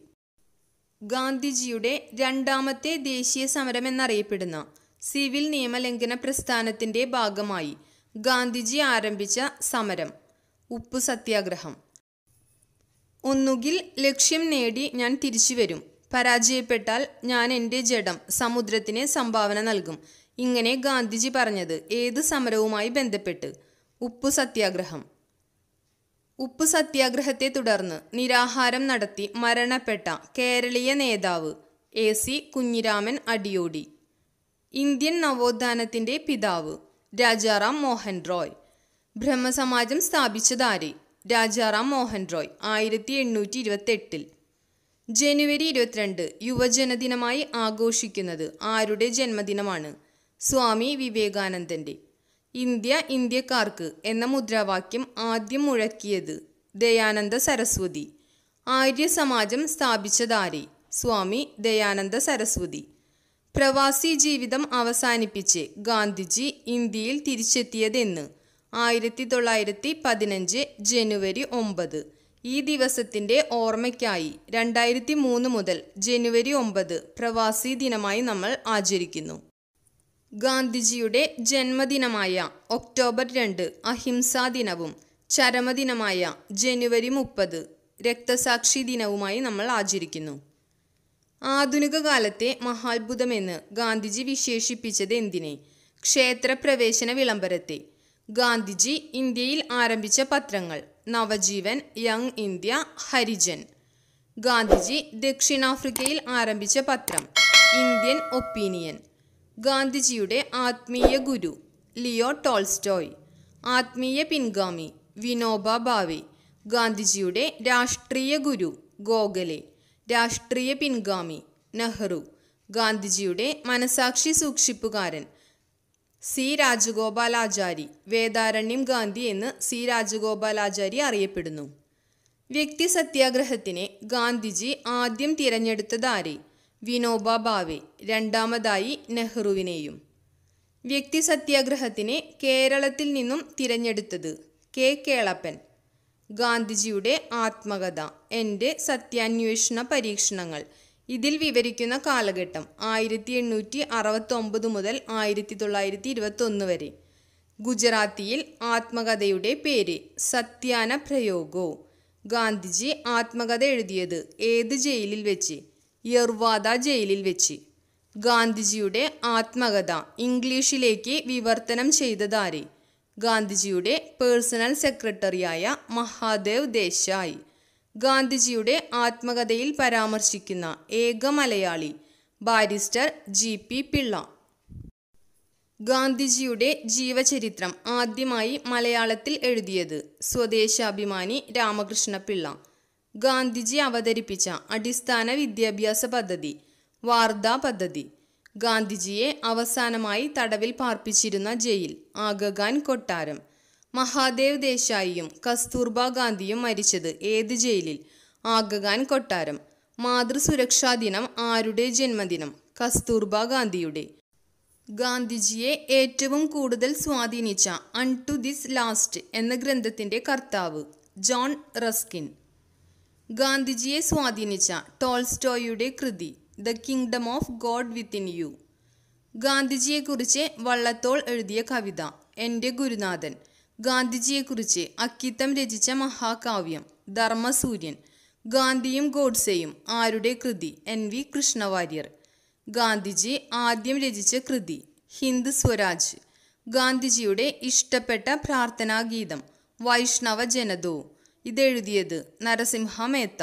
ഗാന്ധിജിയുടെ രണ്ടാമത്തെ ദേശീയ സമരം എന്നറിയപ്പെടുന്ന സിവിൽ നിയമലംഘന പ്രസ്ഥാനത്തിൻ്റെ ഭാഗമായി ഗാന്ധിജി ആരംഭിച്ച സമരം ഉപ്പു സത്യാഗ്രഹം ഒന്നുകിൽ ലക്ഷ്യം നേടി ഞാൻ തിരിച്ചു വരും പരാജയപ്പെട്ടാൽ ഞാൻ എൻ്റെ ജഡം സമുദ്രത്തിന് സംഭാവന നൽകും ഇങ്ങനെ ഗാന്ധിജി പറഞ്ഞത് ഏത് സമരവുമായി ബന്ധപ്പെട്ട് ഉപ്പു സത്യാഗ്രഹം ഉപ്പു സത്യാഗ്രഹത്തെ തുടർന്ന് നിരാഹാരം നടത്തി മരണപ്പെട്ട കേരളീയ നേതാവ് A C Kunhiraman Adiyodi Indian നവോത്ഥാനത്തിന്റെ പിതാവ് രാജാറാം മോഹൻ റോയ് ബ്രഹ്മസമാജം സ്ഥാപിച്ചതാരെ രാജാറാം മോഹൻ റോയ് ആയിരത്തി എണ്ണൂറ്റി ഇരുപത്തെട്ടിൽ ജനുവരി ഇരുപത്തിരണ്ട് യുവജനദിനമായി ആഘോഷിക്കുന്നത് ആരുടെ ജന്മദിനമാണ് സ്വാമി വിവേകാനന്ദന്റെ ഇന്ത്യ ഇന്ത്യക്കാർക്ക് എന്ന മുദ്രാവാക്യം ആദ്യം മുഴക്കിയത് ദയാനന്ദ സരസ്വതി ആര്യ സമാജം സ്ഥാപിച്ചതാരെ സ്വാമി ദയാനന്ദ സരസ്വതി പ്രവാസി ജീവിതം അവസാനിപ്പിച്ച് ഗാന്ധിജി ഇന്ത്യയിൽ തിരിച്ചെത്തിയതെന്ന് ആയിരത്തി തൊള്ളായിരത്തി പതിനഞ്ച് ജനുവരി ഒമ്പത് ഈ ദിവസത്തിൻ്റെ ഓർമ്മയ്ക്കായി രണ്ടായിരത്തി മൂന്ന് മുതൽ ജനുവരി ഒമ്പത് പ്രവാസി ദിനമായി നമ്മൾ ആചരിക്കുന്നു ഗാന്ധിജിയുടെ ജന്മദിനമായ ഒക്ടോബർ രണ്ട് അഹിംസാ ദിനവും ചരമദിനമായ ജനുവരി മുപ്പത് രക്തസാക്ഷി ദിനവുമായി നമ്മൾ ആചരിക്കുന്നു ആധുനിക കാലത്തെ മഹാത്ഭുതമെന്ന് ഗാന്ധിജി വിശേഷിപ്പിച്ചത് എന്തിനെ ക്ഷേത്രപ്രവേശന വിളംബരത്തെ ഗാന്ധിജി ഇന്ത്യയിൽ ആരംഭിച്ച പത്രങ്ങൾ നവജീവൻ യങ് ഇന്ത്യ ഹരിജൻ ഗാന്ധിജി ദക്ഷിണാഫ്രിക്കയിൽ ആരംഭിച്ച പത്രം ഇന്ത്യൻ ഒപ്പീനിയൻ ഗാന്ധിജിയുടെ ആത്മീയ ഗുരു ലിയോ ടോൾസ്റ്റോയ് ആത്മീയ പിൻഗാമി വിനോബ ഭാവെ ഗാന്ധിജിയുടെ രാഷ്ട്രീയ ഗുരു ഗോഖലെ രാഷ്ട്രീയ പിൻഗാമി നെഹ്റു ഗാന്ധിജിയുടെ മനസാക്ഷി സൂക്ഷിപ്പുകാരൻ സി രാജഗോപാലാചാരി വേദാരണ്യം ഗാന്ധി എന്ന് സി രാജഗോപാലാചാരി അറിയപ്പെടുന്നു വ്യക്തി സത്യാഗ്രഹത്തിനെ ഗാന്ധിജി ആദ്യം തിരഞ്ഞെടുത്തതാരെ വിനോബ ഭാവെ രണ്ടാമതായി നെഹ്റുവിനെയും വ്യക്തി സത്യാഗ്രഹത്തിനെ കേരളത്തിൽ നിന്നും തിരഞ്ഞെടുത്തത് കെ കേളപ്പൻ ഗാന്ധിജിയുടെ ആത്മകഥ എൻ്റെ സത്യാന്വേഷണ പരീക്ഷണങ്ങൾ ഇതിൽ വിവരിക്കുന്ന കാലഘട്ടം ആയിരത്തി എണ്ണൂറ്റി ഒമ്പത് മുതൽ ആയിരത്തി തൊള്ളായിരത്തി ഒന്ന് വരെ ഗുജറാത്തിയിൽ ആത്മകഥയുടെ പേര് സത്യാന പ്രയോഗോ ഗാന്ധിജി ആത്മകഥ എഴുതിയത് ഏത് ജയിലിൽ വെച്ച് യർവാദ ജയിലിൽ വെച്ച് ഗാന്ധിജിയുടെ ആത്മകഥ ഇംഗ്ലീഷിലേക്ക് വിവർത്തനം ചെയ്തതാരെ ഗാന്ധിജിയുടെ പേഴ്സണൽ സെക്രട്ടറിയായ മഹാദേവ് ദേശായി ഗാന്ധിജിയുടെ ആത്മകഥയിൽ പരാമർശിക്കുന്ന ഏക Malayali barrister G P Pillai ഗാന്ധിജിയുടെ ജീവചരിത്രം ആദ്യമായി മലയാളത്തിൽ എഴുതിയത് സ്വദേശാഭിമാനി രാമകൃഷ്ണ പിള്ള ഗാന്ധിജി അവതരിപ്പിച്ച അടിസ്ഥാന വിദ്യാഭ്യാസ പദ്ധതി വാർധാ പദ്ധതി ഗാന്ധിജിയെ അവസാനമായി തടവിൽ പാർപ്പിച്ചിരുന്ന ജയിൽ ആഗഖാൻ കൊട്ടാരം മഹാദേവ് ദേശായിയും കസ്തൂർബ ഗാന്ധിയും മരിച്ചത് ഏത് ജയിലിൽ ആഗഖാൻ കൊട്ടാരം മാതൃസുരക്ഷാ ദിനം ആരുടെ ജന്മദിനം കസ്തൂർബ ഗാന്ധിയുടെ ഗാന്ധിജിയെ ഏറ്റവും കൂടുതൽ സ്വാധീനിച്ച അൺ ടു ദിസ് ലാസ്റ്റ് എന്ന ഗ്രന്ഥത്തിൻ്റെ കർത്താവ് ജോൺ റസ്കിൻ ഗാന്ധിജിയെ സ്വാധീനിച്ച ടോൾസ്റ്റോയുടെ കൃതി the kingdom of God within you ഗാന്ധിജിയെക്കുറിച്ച് വള്ളത്തോൾ എഴുതിയ കവിത എൻ്റെ ഗുരുനാഥൻ ഗാന്ധിജിയെക്കുറിച്ച് അക്കിത്തം രചിച്ച മഹാകാവ്യം ധർമ്മസൂര്യൻ ഗാന്ധിയും ഗോഡ്സെയും ആരുടെ കൃതി എൻ വി കൃഷ്ണവാര്യർ ഗാന്ധിജി ആദ്യം രചിച്ച കൃതി ഹിന്ദ് സ്വരാജ് ഗാന്ധിജിയുടെ ഇഷ്ടപ്പെട്ട പ്രാർത്ഥനാഗീതം വൈഷ്ണവ ജനതോ ഇതെഴുതിയത് നരസിംഹ മേത്ത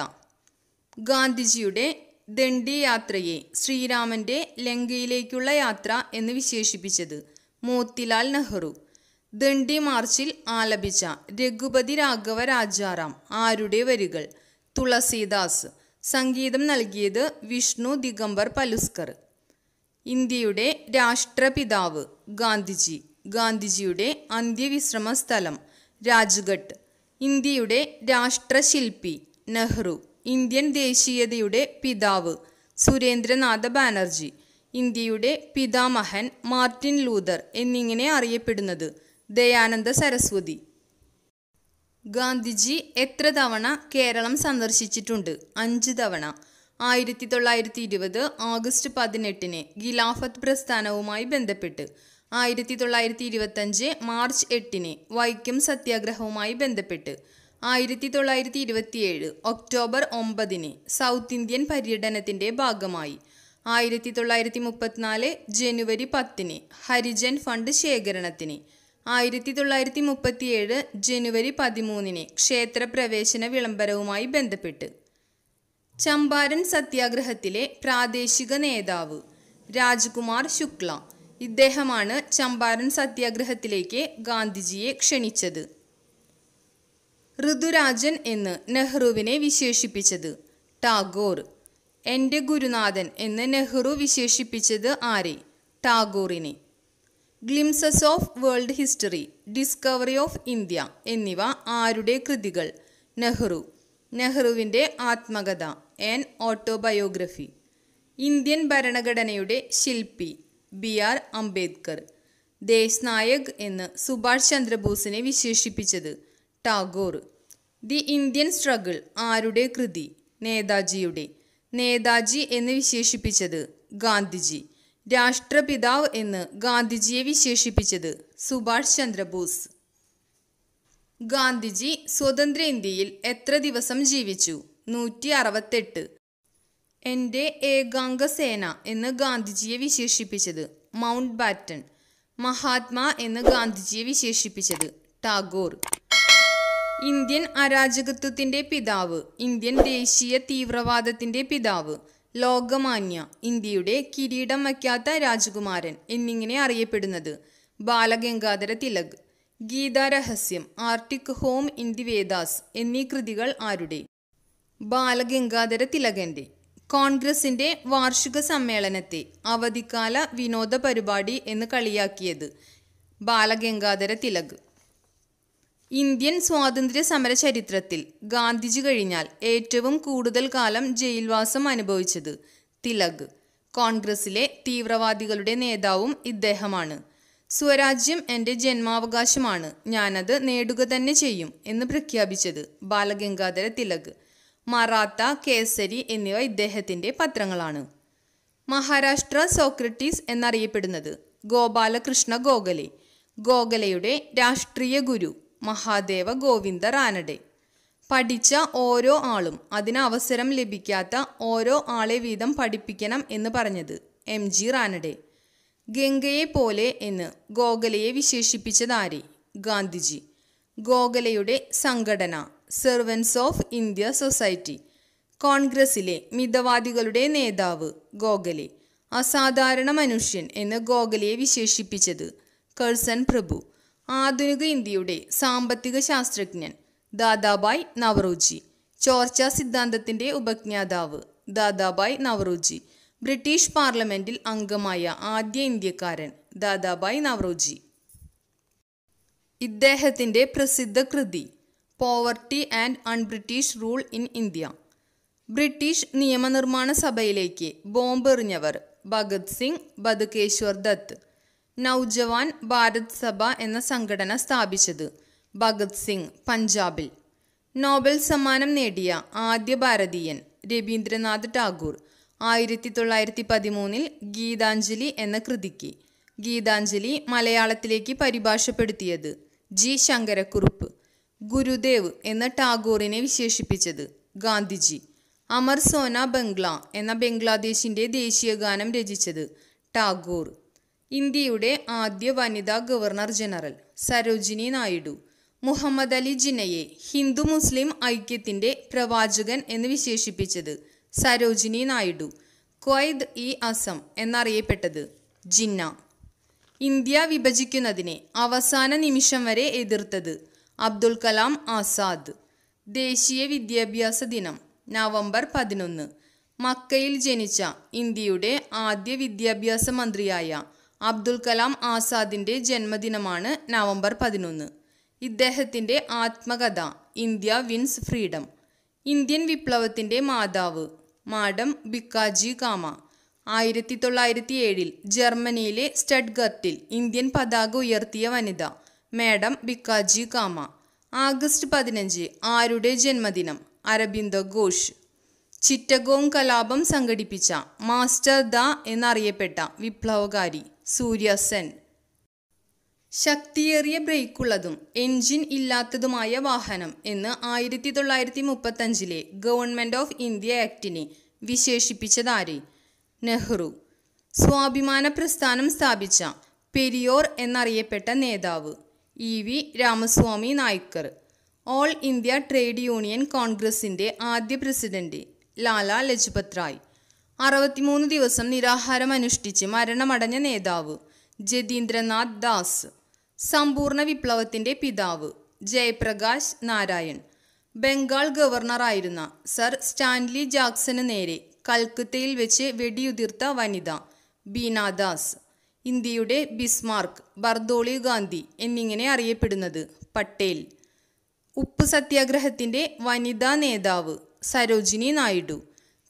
ഗാന്ധിജിയുടെ ദണ്ഡിയാത്രയെ ശ്രീരാമൻ്റെ ലങ്കയിലേക്കുള്ള യാത്ര എന്ന് വിശേഷിപ്പിച്ചത് മോത്തിലാൽ നെഹ്റു ദണ്ഡി മാർച്ചിൽ ആലപിച്ച രഘുപതി രാഘവ രാജാറാം ആരുടെ വരികൾ തുളസീദാസ് സംഗീതം നൽകിയത് വിഷ്ണു ദിഗംബർ പലുസ്കർ ഇന്ത്യയുടെ രാഷ്ട്രപിതാവ് ഗാന്ധിജി ഗാന്ധിജിയുടെ അന്ത്യവിശ്രമ സ്ഥലം രാജ്ഘട്ട് ഇന്ത്യയുടെ രാഷ്ട്രശില്പി നെഹ്റു ഇന്ത്യൻ ദേശീയതയുടെ പിതാവ് സുരേന്ദ്രനാഥ ബാനർജി ഇന്ത്യയുടെ പിതാമഹൻ മാർട്ടിൻ ലൂതർ എന്നിങ്ങനെ അറിയപ്പെടുന്നത് ദയാനന്ദ സരസ്വതി ഗാന്ധിജി എത്ര തവണ കേരളം സന്ദർശിച്ചിട്ടുണ്ട് അഞ്ച് തവണ ആയിരത്തി തൊള്ളായിരത്തി ഇരുപത് ഓഗസ്റ്റ് പതിനെട്ടിന് ഗിലാഫത്ത് പ്രസ്ഥാനവുമായി ബന്ധപ്പെട്ട് ആയിരത്തി തൊള്ളായിരത്തി ഇരുപത്തഞ്ച് മാർച്ച് എട്ടിന് വൈക്കം സത്യാഗ്രഹവുമായി ബന്ധപ്പെട്ട് ആയിരത്തി തൊള്ളായിരത്തി ഇരുപത്തിയേഴ് ഒക്ടോബർ ഒമ്പതിന് സൗത്ത് ഇന്ത്യൻ പര്യടനത്തിൻ്റെ ഭാഗമായി ആയിരത്തി തൊള്ളായിരത്തി മുപ്പത്തിനാല് ജനുവരി പത്തിന് ഹരിജൻ ഫണ്ട് ശേഖരണത്തിന് ആയിരത്തി തൊള്ളായിരത്തി മുപ്പത്തിയേഴ് ജനുവരി പതിമൂന്നിന് ക്ഷേത്രപ്രവേശന വിളംബരവുമായി ബന്ധപ്പെട്ട് ചമ്പാരൻ സത്യാഗ്രഹത്തിലെ പ്രാദേശിക നേതാവ് രാജ്കുമാർ ശുക്ല ഇദ്ദേഹമാണ് ചമ്പാരൻ സത്യാഗ്രഹത്തിലേക്ക് ഗാന്ധിജിയെ ക്ഷണിച്ചത് ഋതുരാജൻ എന്ന് നെഹ്റുവിനെ വിശേഷിപ്പിച്ചത് ടാഗോർ എൻ്റെ ഗുരുനാഥൻ എന്ന് നെഹ്റു വിശേഷിപ്പിച്ചത് ആരെ ടാഗോറിനെ glimpses of world history discovery of India എന്നിവ ആരുടെ കൃതികൾ നെഹ്റു നെഹ്റുവിൻ്റെ ആത്മകഥ ആൻ ഓട്ടോബയോഗ്രഫി ഇന്ത്യൻ ഭരണഘടനയുടെ ശില്പി ബി ആർ അംബേദ്കർ ദേശ്നായക് എന്ന് സുഭാഷ് ചന്ദ്രബോസിനെ വിശേഷിപ്പിച്ചത് ടാഗോർ ദി ഇന്ത്യൻ സ്ട്രഗിൾ ആരുടെ കൃതി നേതാജിയുടെ നേതാജി എന്ന് വിശേഷിപ്പിച്ചത് ഗാന്ധിജി രാഷ്ട്രപിതാവ് എന്ന് ഗാന്ധിജിയെ വിശേഷിപ്പിച്ചത് സുഭാഷ് ചന്ദ്രബോസ് ഗാന്ധിജി സ്വതന്ത്ര ഇന്ത്യയിൽ എത്ര ദിവസം ജീവിച്ചു നൂറ്റി അറുപത്തെട്ട് എൻ്റെ ഏകാംഗ സേന എന്ന് ഗാന്ധിജിയെ വിശേഷിപ്പിച്ചത് മൗണ്ട് ബാറ്റൺ മഹാത്മാ എന്ന് ഗാന്ധിജിയെ വിശേഷിപ്പിച്ചത് ടാഗോർ ഇന്ത്യൻ അരാജകത്വത്തിന്റെ പിതാവ് ഇന്ത്യൻ ദേശീയ തീവ്രവാദത്തിന്റെ പിതാവ് ലോകമാന്യ ഇന്ത്യയുടെ കിരീടം വയ്ക്കാത്ത രാജകുമാരൻ എന്നിങ്ങനെ അറിയപ്പെടുന്നത് ബാലഗംഗാധര തിലക് ഗീതാരഹസ്യം arctic home in the Vedas എന്നീ കൃതികൾ ആരുടെ ബാലഗംഗാധര തിലകന്റെ കോൺഗ്രസിൻ്റെ വാർഷിക സമ്മേളനത്തെ അവധിക്കാല വിനോദ പരിപാടി എന്ന് കളിയാക്കിയത് ബാലഗംഗാധര തിലക് ഇന്ത്യൻ സ്വാതന്ത്ര്യ സമര ചരിത്രത്തിൽ ഗാന്ധിജി കഴിഞ്ഞാൽ ഏറ്റവും കൂടുതൽ കാലം ജയിൽവാസം അനുഭവിച്ചത് തിലക് കോൺഗ്രസിലെ തീവ്രവാദികളുടെ നേതാവും ഇദ്ദേഹമാണ് സ്വരാജ്യം എൻ്റെ ജന്മാവകാശമാണ് ഞാനത് നേടുക തന്നെ ചെയ്യും എന്ന് പ്രഖ്യാപിച്ചത് ബാലഗംഗാധര തിലക് മറാത്ത കേസരി എന്നിവ ഇദ്ദേഹത്തിൻ്റെ പത്രങ്ങളാണ് മഹാരാഷ്ട്ര സോക്രട്ടീസ് എന്നറിയപ്പെടുന്നത് ഗോപാലകൃഷ്ണ ഗോഖലെ ഗോഖലയുടെ രാഷ്ട്രീയ ഗുരു മഹാദേവ ഗോവിന്ദ റാനഡെ പഠിച്ച ഓരോ ആളും അതിന് അവസരം ലഭിക്കാത്ത ഓരോ ആളെ വീതം പഠിപ്പിക്കണം എന്ന് പറഞ്ഞത് എം ജി റാനഡെ ഗംഗയെ പോലെ എന്ന് ഗോഖലയെ വിശേഷിപ്പിച്ചതാരെ ഗാന്ധിജി ഗോഖലയുടെ സംഘടന സെർവൻസ് ഓഫ് ഇന്ത്യ സൊസൈറ്റി കോൺഗ്രസിലെ മിതവാദികളുടെ നേതാവ് ഗോഖലെ അസാധാരണ മനുഷ്യൻ എന്ന് ഗോഖലയെ വിശേഷിപ്പിച്ചത് കഴ്സൺ പ്രഭു ആധുനിക ഇന്ത്യയുടെ സാമ്പത്തിക ശാസ്ത്രജ്ഞൻ ദാദാബായ് നവറോജി ചോർച്ച സിദ്ധാന്തത്തിന്റെ ഉപജ്ഞാതാവ് ദാദാബായ് നവറോജി ബ്രിട്ടീഷ് പാർലമെന്റിൽ അംഗമായ ആദ്യ ഇന്ത്യക്കാരൻ ദാദാബായ് നവറോജി ഇദ്ദേഹത്തിന്റെ പ്രസിദ്ധ കൃതി poverty and unBritish rule in India British നിയമനിർമ്മാണ സഭയിലേക്ക് ബോംബെറിഞ്ഞവർ ഭഗത് സിംഗ് ബദുകേശ്വർ ദത്ത് നൗജവാൻ ഭാരത് സഭ എന്ന സംഘടന സ്ഥാപിച്ചത് ഭഗത് സിംഗ് പഞ്ചാബിൽ നോബൽ സമ്മാനം നേടിയ ആദ്യ ഭാരതീയൻ രവീന്ദ്രനാഥ് ടാഗോർ ആയിരത്തി തൊള്ളായിരത്തി പതിമൂന്നിൽ ഗീതാഞ്ജലി എന്ന കൃതിക്ക് ഗീതാഞ്ജലി മലയാളത്തിലേക്ക് പരിഭാഷപ്പെടുത്തിയത് ജി ശങ്കരക്കുറുപ്പ് ഗുരുദേവ് എന്ന ടാഗോറിനെ വിശേഷിപ്പിച്ചത് ഗാന്ധിജി അമർ സോന ബംഗ്ല എന്ന ബംഗ്ലാദേശിൻ്റെ ദേശീയ ഗാനം രചിച്ചത് ടാഗോർ ഇന്ത്യയുടെ ആദ്യ വനിതാ ഗവർണർ ജനറൽ സരോജിനി നായിഡു മുഹമ്മദ് അലി ജിനയെ ഹിന്ദു മുസ്ലിം ഐക്യത്തിന്റെ പ്രവാചകൻ എന്ന് വിശേഷിപ്പിച്ചത് സരോജിനി നായിഡു ക്വൈദ് ഇ അസം എന്നറിയപ്പെട്ടത് ജിന്ന ഇന്ത്യ വിഭജിക്കുന്നതിനെ അവസാന നിമിഷം വരെ എതിർത്തത് അബ്ദുൽ കലാം ആസാദ് ദേശീയ വിദ്യാഭ്യാസ ദിനം നവംബർ പതിനൊന്ന് മക്കയിൽ ജനിച്ച ഇന്ത്യയുടെ ആദ്യ വിദ്യാഭ്യാസ മന്ത്രിയായ അബ്ദുൽ കലാം ആസാദിൻ്റെ ജന്മദിനമാണ് നവംബർ പതിനൊന്ന് ഇദ്ദേഹത്തിൻ്റെ ആത്മകഥ ഇന്ത്യ വിൻസ് ഫ്രീഡം ഇന്ത്യൻ വിപ്ലവത്തിൻ്റെ മാതാവ് മാഡം ബിക്കാജി കാമ ആയിരത്തി തൊള്ളായിരത്തി ഏഴിൽ ജർമ്മനിയിലെ സ്റ്റഡ്ഗർട്ടിൽ ഇന്ത്യൻ പതാക ഉയർത്തിയ വനിത മാഡം ബിക്കാജി കാമ ആഗസ്റ്റ് പതിനഞ്ച് ആരുടെ ജന്മദിനം അരബിന്ദ ഘോഷ് ചിറ്റഗോങ് കലാപം സംഘടിപ്പിച്ച മാസ്റ്റർ ദ എന്നറിയപ്പെട്ട വിപ്ലവകാരി സൂര്യസൻ ശക്തിയേറിയ ബ്രേക്കുള്ളതും എൻജിൻ ഇല്ലാത്തതുമായ വാഹനം എന്ന് ആയിരത്തി തൊള്ളായിരത്തി മുപ്പത്തഞ്ചിലെ ഗവൺമെൻറ് ഓഫ് ഇന്ത്യ ആക്ടിനെ വിശേഷിപ്പിച്ചതാരെ നെഹ്റു സ്വാഭിമാന പ്രസ്ഥാനം സ്ഥാപിച്ച പെരിയോർ എന്നറിയപ്പെട്ട നേതാവ് E V Ramaswamy Naicker all India trade union കോൺഗ്രസിൻ്റെ ആദ്യ പ്രസിഡന്റ് ലാല ലജ്പത് റായ് അറുപത്തിമൂന്ന് ദിവസം നിരാഹാരം അനുഷ്ഠിച്ച് മരണമടഞ്ഞ നേതാവ് ജതീന്ദ്രനാഥ് ദാസ് സമ്പൂർണ്ണ വിപ്ലവത്തിന്റെ പിതാവ് ജയപ്രകാശ് നാരായൺ ബംഗാൾ ഗവർണറായിരുന്ന സർ സ്റ്റാൻലി ജാക്സന് നേരെ കൽക്കത്തയിൽ വെച്ച് വെടിയുതിർത്ത വനിത ബീനാദാസ് ഇന്ത്യയുടെ ബിസ്മാർക്ക് ബർദോളി ഗാന്ധി എന്നിങ്ങനെ അറിയപ്പെടുന്നത് പട്ടേൽ ഉപ്പ് സത്യാഗ്രഹത്തിൻ്റെ വനിതാ നേതാവ് സരോജിനി നായിഡു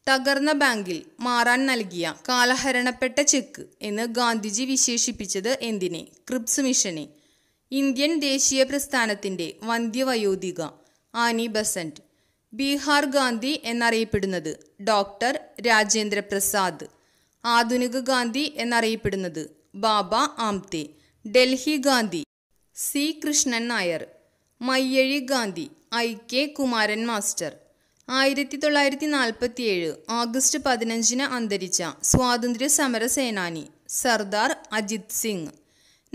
തകർന്ന ബാങ്കിൽ മാറാൻ നൽകിയ കാലഹരണപ്പെട്ട ചെക്ക് എന്ന് ഗാന്ധിജി വിശേഷിപ്പിച്ചത് എന്തിനെ ക്രിപ്സ് മിഷനെ ഇന്ത്യൻ ദേശീയ പ്രസ്ഥാനത്തിന്റെ വന്ധ്യവയോധിക ആനി ബസന്റ് ബീഹാർ ഗാന്ധി എന്നറിയപ്പെടുന്നത് ഡോക്ടർ രാജേന്ദ്ര പ്രസാദ് ആധുനിക ഗാന്ധി എന്നറിയപ്പെടുന്നത് Baba Amte Delhi Gandhi C Krishnan Nair Mayyazhi Gandhi I K Kumaran master ആയിരത്തി തൊള്ളായിരത്തി ഏഴ് ഓഗസ്റ്റ് പതിനഞ്ചിന് അന്തരിച്ച സ്വാതന്ത്ര്യ സമര സേനാനി സർദാർ അജിത് സിംഗ്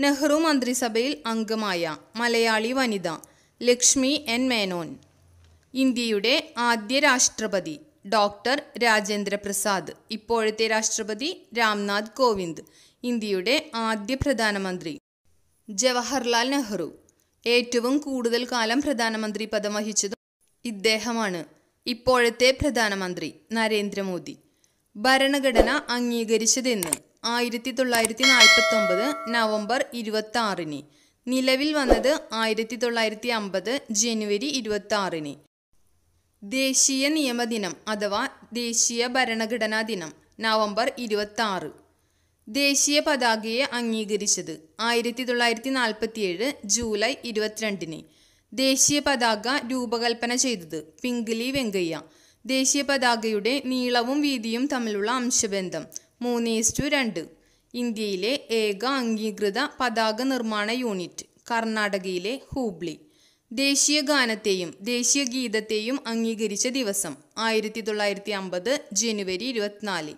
നെഹ്റു മന്ത്രിസഭയിൽ അംഗമായ മലയാളി വനിത ലക്ഷ്മി എൻ മേനോൻ ഇന്ത്യയുടെ ആദ്യ രാഷ്ട്രപതി ഡോക്ടർ രാജേന്ദ്ര പ്രസാദ് ഇപ്പോഴത്തെ രാഷ്ട്രപതി രാംനാഥ് കോവിന്ദ് ഇന്ത്യയുടെ ആദ്യ പ്രധാനമന്ത്രി ജവഹർലാൽ നെഹ്റു ഏറ്റവും കൂടുതൽ കാലം പ്രധാനമന്ത്രി പദം വഹിച്ചതും ഇദ്ദേഹമാണ് ഇപ്പോഴത്തെ പ്രധാനമന്ത്രി നരേന്ദ്രമോദി ഭരണഘടന അംഗീകരിച്ചതെന്ന് ആയിരത്തി തൊള്ളായിരത്തി നാൽപ്പത്തി ഒമ്പത് നവംബർ ഇരുപത്തി ആറിന് നിലവിൽ വന്നത് ആയിരത്തി തൊള്ളായിരത്തി അമ്പത് ജനുവരി ഇരുപത്തി ആറിന് ദേശീയ നിയമദിനം അഥവാ ദേശീയ ഭരണഘടനാ ദിനം നവംബർ ഇരുപത്തി ആറ് ദേശീയ പതാകയെ അംഗീകരിച്ചത് ആയിരത്തി തൊള്ളായിരത്തി നാൽപ്പത്തിയേഴ് ജൂലൈ ഇരുപത്തിരണ്ടിന് ദേശീയ പതാക രൂപകൽപ്പന ചെയ്തത് പിങ്കിലി വെങ്കയ്യ ദേശീയ പതാകയുടെ നീളവും വീതിയും തമ്മിലുള്ള അംശബന്ധം മൂന്ന് ഈസ്റ്റു രണ്ട് ഇന്ത്യയിലെ ഏക അംഗീകൃത പതാക നിർമ്മാണ യൂണിറ്റ് കർണാടകയിലെ ഹൂബ്ലി ദേശീയ ഗാനത്തെയും ദേശീയ ഗീതത്തെയും അംഗീകരിച്ച ദിവസം ആയിരത്തി തൊള്ളായിരത്തി അമ്പത് ജനുവരി ഇരുപത്തിനാല്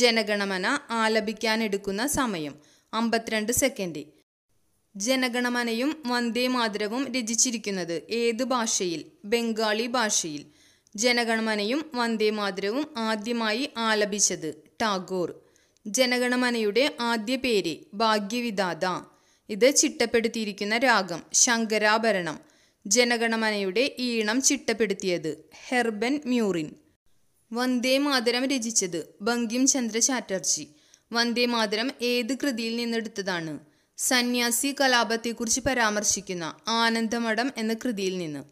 ജനഗണമന ആലപിക്കാനെടുക്കുന്ന സമയം അമ്പത്തിരണ്ട് സെക്കൻഡ് ജനഗണമനയും വന്ദേ മാതരവും രചിച്ചിരിക്കുന്നത് ഏത് ഭാഷയിൽ ബംഗാളി ഭാഷയിൽ ജനഗണമനയും വന്ദേ മാതരവും ആദ്യമായി ആലപിച്ചത് ടാഗോർ ജനഗണമനയുടെ ആദ്യ പേര് ഭാഗ്യവിദാത ഇത് ചിട്ടപ്പെടുത്തിയിരിക്കുന്ന രാഗം ശങ്കരാഭരണം ജനഗണമനയുടെ ഈണം ചിട്ടപ്പെടുത്തിയത് ഹെർബൻ മ്യൂറിൻ വന്ദേ മാതരം രചിച്ചത് ബങ്കിം ചന്ദ്ര ചാറ്റർജി വന്ദേ മാതരം ഏത് കൃതിയിൽ നിന്നെടുത്തതാണ് സന്യാസി കലാപത്തെക്കുറിച്ച് പരാമർശിക്കുന്ന ആനന്ദമഠം എന്ന കൃതിയിൽ നിന്ന്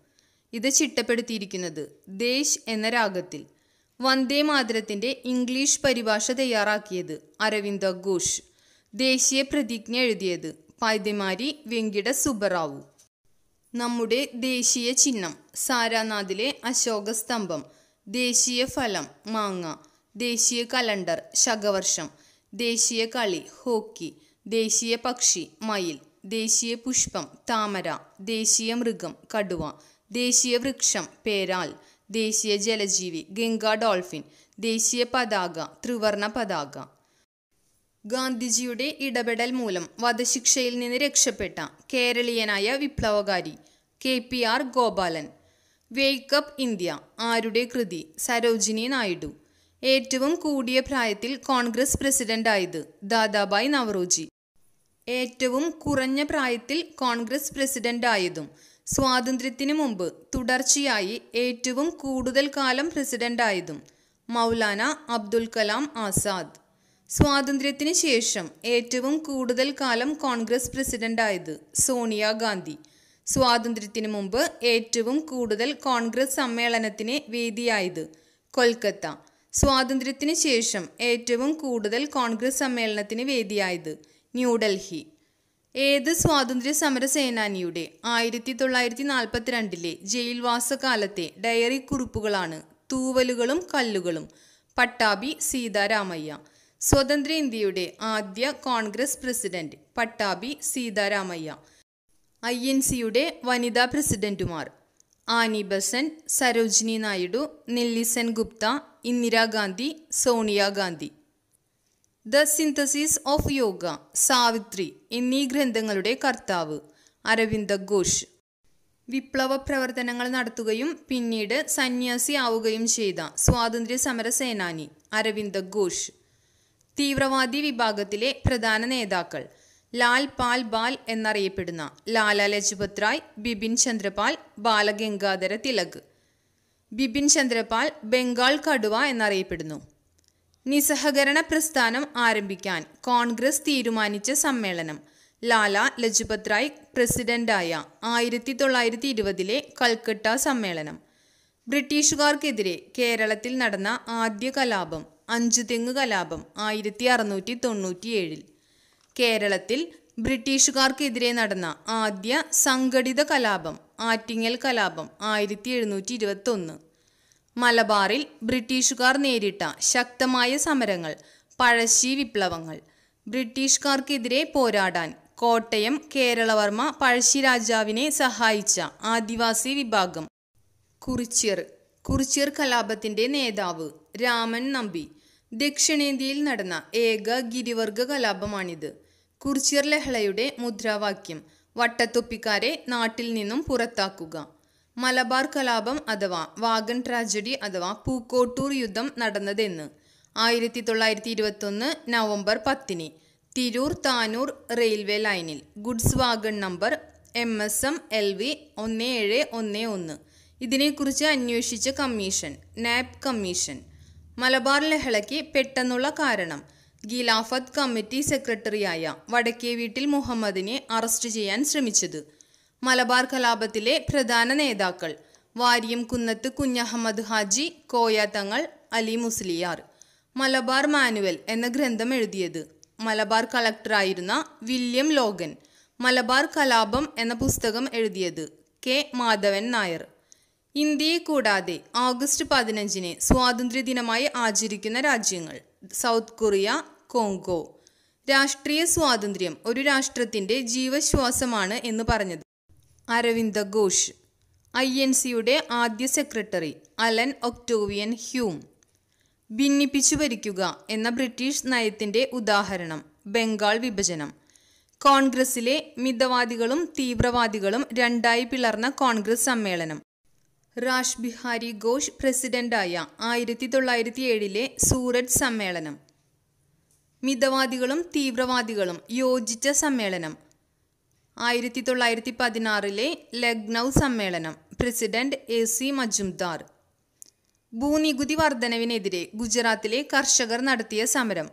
ഇത് ചിട്ടപ്പെടുത്തിയിരിക്കുന്നത് ദേശ് എന്ന രാഗത്തിൽ വന്ദേ മാതരത്തിൻ്റെ ഇംഗ്ലീഷ് പരിഭാഷ തയ്യാറാക്കിയത് അരവിന്ദ ഘോഷ് ദേശീയ പ്രതിജ്ഞ എഴുതിയത് പൈതമാരി വെങ്കിട സുബറാവു നമ്മുടെ ദേശീയ ചിഹ്നം സാരാനാഥിലെ അശോക സ്തംഭം ദേശീയ ഫലം മാങ്ങ ദേശീയ കലണ്ടർ ശകവർഷം ദേശീയ കളി ഹോക്കി ദേശീയ പക്ഷി മയിൽ ദേശീയ പുഷ്പം താമര ദേശീയ മൃഗം കടുവ ദേശീയ വൃക്ഷം പേരാൽ ദേശീയ ജലജീവി ഗംഗാ ഡോൾഫിൻ ദേശീയ പതാക ത്രിവർണ പതാക ഗാന്ധിജിയുടെ ഇടപെടൽ മൂലം വധശിക്ഷയിൽ നിന്ന് രക്ഷപ്പെട്ട കേരളീയനായ വിപ്ലവകാരി K P R Gopalan wake up India ആരുടെ കൃതി സരോജിനി നായിഡു ഏറ്റവും കൂടിയ പ്രായത്തിൽ കോൺഗ്രസ് പ്രസിഡന്റായത് ദാദാബായ് നവറോജി ഏറ്റവും കുറഞ്ഞ പ്രായത്തിൽ കോൺഗ്രസ് പ്രസിഡന്റായതും സ്വാതന്ത്ര്യത്തിനു മുമ്പ് തുടർച്ചയായി ഏറ്റവും കൂടുതൽ കാലം പ്രസിഡന്റായതും മൗലാന അബ്ദുൽ കലാം ആസാദ് സ്വാതന്ത്ര്യത്തിന് ശേഷം ഏറ്റവും കൂടുതൽ കാലം കോൺഗ്രസ് പ്രസിഡന്റായത് സോണിയാഗാന്ധി സ്വാതന്ത്ര്യത്തിനു മുമ്പ് ഏറ്റവും കൂടുതൽ കോൺഗ്രസ് സമ്മേളനത്തിന് വേദിയായത് കൊൽക്കത്ത സ്വാതന്ത്ര്യത്തിന് ശേഷം ഏറ്റവും കൂടുതൽ കോൺഗ്രസ് സമ്മേളനത്തിന് വേദിയായത് ന്യൂഡൽഹി ഏത് സ്വാതന്ത്ര്യ സമര സേനാനിയുടെ ആയിരത്തി തൊള്ളായിരത്തി നാൽപ്പത്തിരണ്ടിലെ ജയിൽവാസകാലത്തെ ഡയറി കുറിപ്പുകളാണ് തൂവലുകളും കല്ലുകളും പട്ടാഭി സീതാരാമയ്യ സ്വതന്ത്ര ഇന്ത്യയുടെ ആദ്യ Congress president Pattabhi Sitaramayya I N സിയുടെ വനിതാ പ്രസിഡന്റുമാർ Annie Besant Sarojini Naidu നെല്ലിസൻ Gupta Indira Gandhi Sonia Gandhi the synthesis of yoga Savitri എന്നീ ഗ്രന്ഥങ്ങളുടെ കർത്താവ് അരവിന്ദ ഘോഷ് വിപ്ലവ പ്രവർത്തനങ്ങൾ നടത്തുകയും പിന്നീട് സന്യാസി ആവുകയും ചെയ്ത സ്വാതന്ത്ര്യ സമര സേനാനി അരവിന്ദ ഘോഷ് തീവ്രവാദി വിഭാഗത്തിലെ പ്രധാന നേതാക്കൾ ലാൽ പാൽ ബാൽ എന്നറിയപ്പെടുന്ന ലാല ലജ്പത് റായ് ബിപിൻ ചന്ദ്രപാൽ ബാലഗംഗാധര തിലക് ബിപിൻ ചന്ദ്രപാൽ ബംഗാൾ കടുവ എന്നറിയപ്പെടുന്നു നിസ്സഹകരണ പ്രസ്ഥാനം ആരംഭിക്കാൻ കോൺഗ്രസ് തീരുമാനിച്ച സമ്മേളനം ലാല ലജ്പത് റായ് പ്രസിഡന്റായ ആയിരത്തി തൊള്ളായിരത്തി ഇരുപതിലെ കൽക്കട്ട സമ്മേളനം ബ്രിട്ടീഷുകാർക്കെതിരെ കേരളത്തിൽ നടന്ന ആദ്യ കലാപം അഞ്ചുതെങ്ങ് കലാപം ആയിരത്തി അറുന്നൂറ്റി തൊണ്ണൂറ്റിയേഴിൽ കേരളത്തിൽ ബ്രിട്ടീഷുകാർക്കെതിരെ നടന്ന ആദ്യ സംഘടിത കലാപം ആറ്റിങ്ങൽ കലാപം ആയിരത്തി എഴുന്നൂറ്റി ഇരുപത്തൊന്ന് മലബാറിൽ ബ്രിട്ടീഷുകാർ നേരിട്ട ശക്തമായ സമരങ്ങൾ പഴശ്ശി വിപ്ലവങ്ങൾ ബ്രിട്ടീഷുകാർക്കെതിരെ പോരാടാൻ കോട്ടയം കേരളവർമ്മ പഴശ്ശി രാജാവിനെ സഹായിച്ച ആദിവാസി വിഭാഗം കുറിച്യർ കുറിച്യർ കലാപത്തിന്റെ നേതാവ് രാമൻ നമ്പി ദക്ഷിണേന്ത്യയിൽ നടന്ന ഏക ഗിരിവർഗ കലാപമാണിത് കുറിച്യർ ലഹളയുടെ മുദ്രാവാക്യം വട്ടത്തൊപ്പിക്കാരെ നാട്ടിൽ നിന്നും പുറത്താക്കുക മലബാർ കലാപം അഥവാ വാഗൺ ട്രാജഡി അഥവാ പൂക്കോട്ടൂർ യുദ്ധം നടന്നതെന്ന് ആയിരത്തി തൊള്ളായിരത്തി ഇരുപത്തൊന്ന് നവംബർ പത്തിന് തിരൂർ താനൂർ റെയിൽവേ ലൈനിൽ goods wagon number M S M L V ഒന്ന് ഏഴ് ഒന്ന് ഒന്ന് ഇതിനെക്കുറിച്ച് അന്വേഷിച്ച കമ്മീഷൻ നാപ് കമ്മീഷൻ മലബാർ ലഹളയ്ക്ക് പെട്ടെന്നുള്ള കാരണം ഖിലാഫത്ത് കമ്മിറ്റി സെക്രട്ടറിയായ വടക്കേ വീട്ടിൽ മുഹമ്മദിനെ അറസ്റ്റ് ചെയ്യാൻ ശ്രമിച്ചത് മലബാർ കലാപത്തിലെ പ്രധാന നേതാക്കൾ വാര്യം കുന്നത്ത് കുഞ്ഞഹമ്മദ് ഹാജി കോയ തങ്ങൾ അലി മുസ്ലിയാർ മലബാർ മാനുവൽ എന്ന ഗ്രന്ഥം എഴുതിയത് മലബാർ കളക്ടറായിരുന്ന വില്യം ലോഗൻ മലബാർ കലാപം എന്ന പുസ്തകം എഴുതിയത് കെ മാധവൻ നായർ ഇന്ത്യയെ കൂടാതെ ഓഗസ്റ്റ് പതിനഞ്ചിന് സ്വാതന്ത്ര്യദിനമായി ആചരിക്കുന്ന രാജ്യങ്ങൾ സൗത്ത് കൊറിയ കോങ്കോ രാഷ്ട്രീയ സ്വാതന്ത്ര്യം ഒരു രാഷ്ട്രത്തിൻ്റെ ജീവശ്വാസമാണ് എന്ന് പറഞ്ഞത് അരവിന്ദ ഘോഷ് ഐ എൻ സിയുടെ ആദ്യ സെക്രട്ടറി അലൻ ഒക്ടോവിയൻ ഹ്യൂം ഭിന്നിപ്പിച്ചു ഭരിക്കുക എന്ന ബ്രിട്ടീഷ് നയത്തിന്റെ ഉദാഹരണം ബംഗാൾ വിഭജനം കോൺഗ്രസിലെ മിതവാദികളും തീവ്രവാദികളും രണ്ടായി പിളർന്ന കോൺഗ്രസ് സമ്മേളനം റാഷ് ബിഹാരി ഘോഷ് പ്രസിഡന്റായ ആയിരത്തി തൊള്ളായിരത്തി ഏഴിലെ സൂററ്റ് സമ്മേളനം മിതവാദികളും തീവ്രവാദികളും യോജിച്ച സമ്മേളനം ആയിരത്തി തൊള്ളായിരത്തി പതിനാറിലെ ലക്നൗ സമ്മേളനം പ്രസിഡന്റ് എ സി മജുംദാർ ഭൂനികുതി വർധനവിനെതിരെ ഗുജറാത്തിലെ കർഷകർ നടത്തിയ സമരം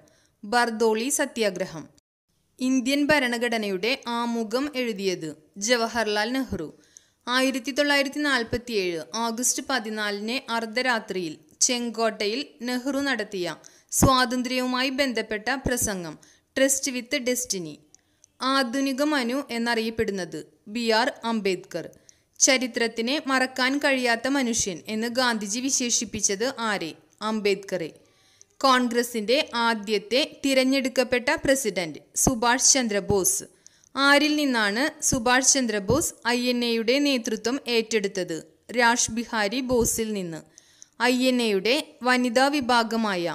ബർദോളി സത്യാഗ്രഹം ഇന്ത്യൻ ഭരണഘടനയുടെ ആമുഖം എഴുതിയത് ജവഹർലാൽ നെഹ്റു ആയിരത്തി തൊള്ളായിരത്തി നാൽപ്പത്തിയേഴ് ഓഗസ്റ്റ് പതിനാലിന് അർദ്ധരാത്രിയിൽ ചെങ്കോട്ടയിൽ നെഹ്റു നടത്തിയ സ്വാതന്ത്ര്യവുമായി ബന്ധപ്പെട്ട പ്രസംഗം ട്രസ്റ്റ് വിത്ത് ഡെസ്റ്റിനി ആധുനിക മനു എന്നറിയപ്പെടുന്നത് ബി ആർ അംബേദ്കർ ചരിത്രത്തിനെ മറക്കാൻ കഴിയാത്ത മനുഷ്യൻ എന്ന് ഗാന്ധിജി വിശേഷിപ്പിച്ചത് ആരെ അംബേദ്കറെ കോൺഗ്രസിന്റെ ആദ്യത്തെ തിരഞ്ഞെടുക്കപ്പെട്ട പ്രസിഡന്റ് സുഭാഷ് ചന്ദ്രബോസ് ആരിൽ നിന്നാണ് സുഭാഷ് ചന്ദ്രബോസ് ഐ എൻ എയുടെ നേതൃത്വം ഏറ്റെടുത്തത് രാഷ് ബിഹാരി ബോസിൽ നിന്ന് ഐ എൻ എയുടെ വനിതാ വിഭാഗമായ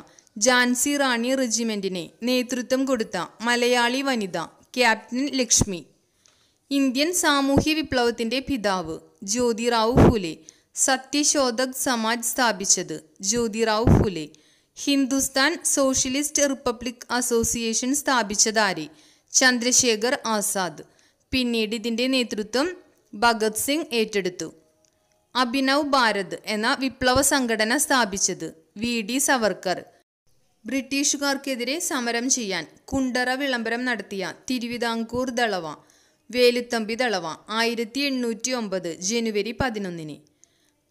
ജാൻസി റാണി റെജിമെന്റിനെ നേതൃത്വം കൊടുത്ത മലയാളി വനിത ക്യാപ്റ്റൻ ലക്ഷ്മി ഇന്ത്യൻ സാമൂഹ്യ വിപ്ലവത്തിൻ്റെ പിതാവ് ജ്യോതിറാവു ഫുലെ സത്യശോധക് സമാജ് സ്ഥാപിച്ചത് Jyotirao Phule Hindustan socialist republic association സ്ഥാപിച്ചതാരെ ചന്ദ്രശേഖർ ആസാദ് പിന്നീട് ഇതിൻ്റെ നേതൃത്വം ഭഗത് സിംഗ് ഏറ്റെടുത്തു അഭിനവ് ഭാരത് എന്ന വിപ്ലവ സംഘടന സ്ഥാപിച്ചത് വി ഡി സവർക്കർ ബ്രിട്ടീഷുകാർക്കെതിരെ സമരം ചെയ്യാൻ കുണ്ടറ വിളംബരം നടത്തിയ തിരുവിതാംകൂർ ദളവ വേലുത്തമ്പി ദളവ ആയിരത്തി എണ്ണൂറ്റി ഒമ്പത് ജനുവരി പതിനൊന്നിന്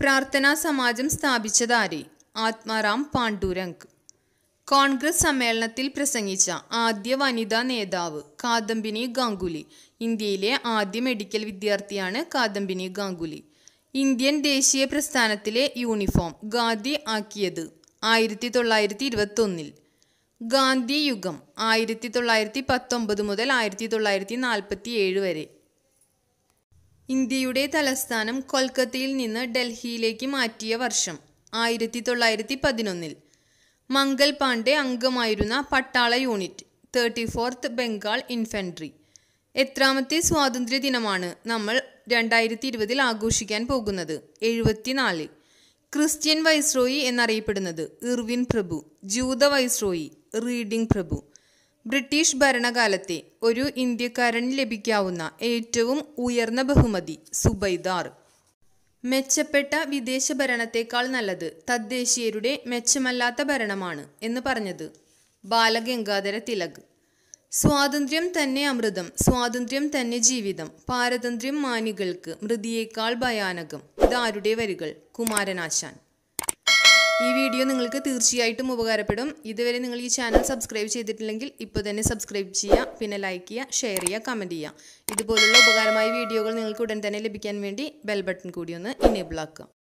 പ്രാർത്ഥനാ സമാജം സ്ഥാപിച്ചതാരെ ആത്മാറാം പാണ്ഡുരംഗ് കോൺഗ്രസ് സമ്മേളനത്തിൽ പ്രസംഗിച്ച ആദ്യ വനിതാ നേതാവ് കാദംബിനി ഗാംഗുലി ഇന്ത്യയിലെ ആദ്യ മെഡിക്കൽ വിദ്യാർത്ഥിയാണ് കാദംബിനി ഗാംഗുലി ഇന്ത്യൻ ദേശീയ പ്രസ്ഥാനത്തിലെ യൂണിഫോം ഗാന്ധി ആക്കിയത് ആയിരത്തി തൊള്ളായിരത്തി ഇരുപത്തി ഒന്നിൽ ഗാന്ധി യുഗം ആയിരത്തി തൊള്ളായിരത്തി പത്തൊമ്പത് മുതൽ ആയിരത്തി തൊള്ളായിരത്തി നാൽപ്പത്തി ഏഴ് വരെ ഇന്ത്യയുടെ തലസ്ഥാനം കൊൽക്കത്തയിൽ നിന്ന് ഡൽഹിയിലേക്ക് മാറ്റിയ വർഷം ആയിരത്തി തൊള്ളായിരത്തി പതിനൊന്നിൽ മംഗൽ പാണ്ഡെ അംഗമായിരുന്ന പട്ടാള unit thirty fourth Bengal infantry എത്രാമത്തെ സ്വാതന്ത്ര്യ ദിനമാണ് നമ്മൾ രണ്ടായിരത്തി ഇരുപതിൽ ആഘോഷിക്കാൻ പോകുന്നത് എഴുപത്തിനാല് ക്രിസ്ത്യൻ വൈസ്രോയി എന്നറിയപ്പെടുന്നത് ഇർവിൻ പ്രഭു ജൂത വൈസ്രോയി റീഡിംഗ് പ്രഭു ബ്രിട്ടീഷ് ഭരണകാലത്തെ ഒരു ഇന്ത്യക്കാരന് ലഭിക്കാവുന്ന ഏറ്റവും ഉയർന്ന ബഹുമതി സുബൈദാർ മെച്ചപ്പെട്ട വിദേശ ഭരണത്തേക്കാൾ നല്ലത് തദ്ദേശീയരുടെ മെച്ചമല്ലാത്ത ഭരണമാണ് എന്ന് പറഞ്ഞത് ബാലഗംഗാധര തിലക് സ്വാതന്ത്ര്യം തന്നെ അമൃതം സ്വാതന്ത്ര്യം തന്നെ ജീവിതം പാരതന്ത്ര്യം മാനികൾക്ക് മൃതിയേക്കാൾ ഭയാനകം ഇതാരുടെ വരികൾ കുമാരനാശാൻ ഈ വീഡിയോ നിങ്ങൾക്ക് തീർച്ചയായിട്ടും ഉപകാരപ്പെടും ഇതുവരെ നിങ്ങൾ ഈ ചാനൽ സബ്സ്ക്രൈബ് ചെയ്തിട്ടില്ലെങ്കിൽ ഇപ്പോൾ തന്നെ സബ്സ്ക്രൈബ് ചെയ്യുക പിന്നെ ലൈക്ക് ചെയ്യുക ഷെയർ ചെയ്യുക കമൻറ്റ് ചെയ്യുക ഇതുപോലുള്ള ഉപകാരമായ വീഡിയോകൾ നിങ്ങൾക്ക് ഉടൻ തന്നെ ലഭിക്കാൻ വേണ്ടി ബെൽ ബട്ടൺ കൂടി ഒന്ന് ഇനേബിൾ ആക്കുക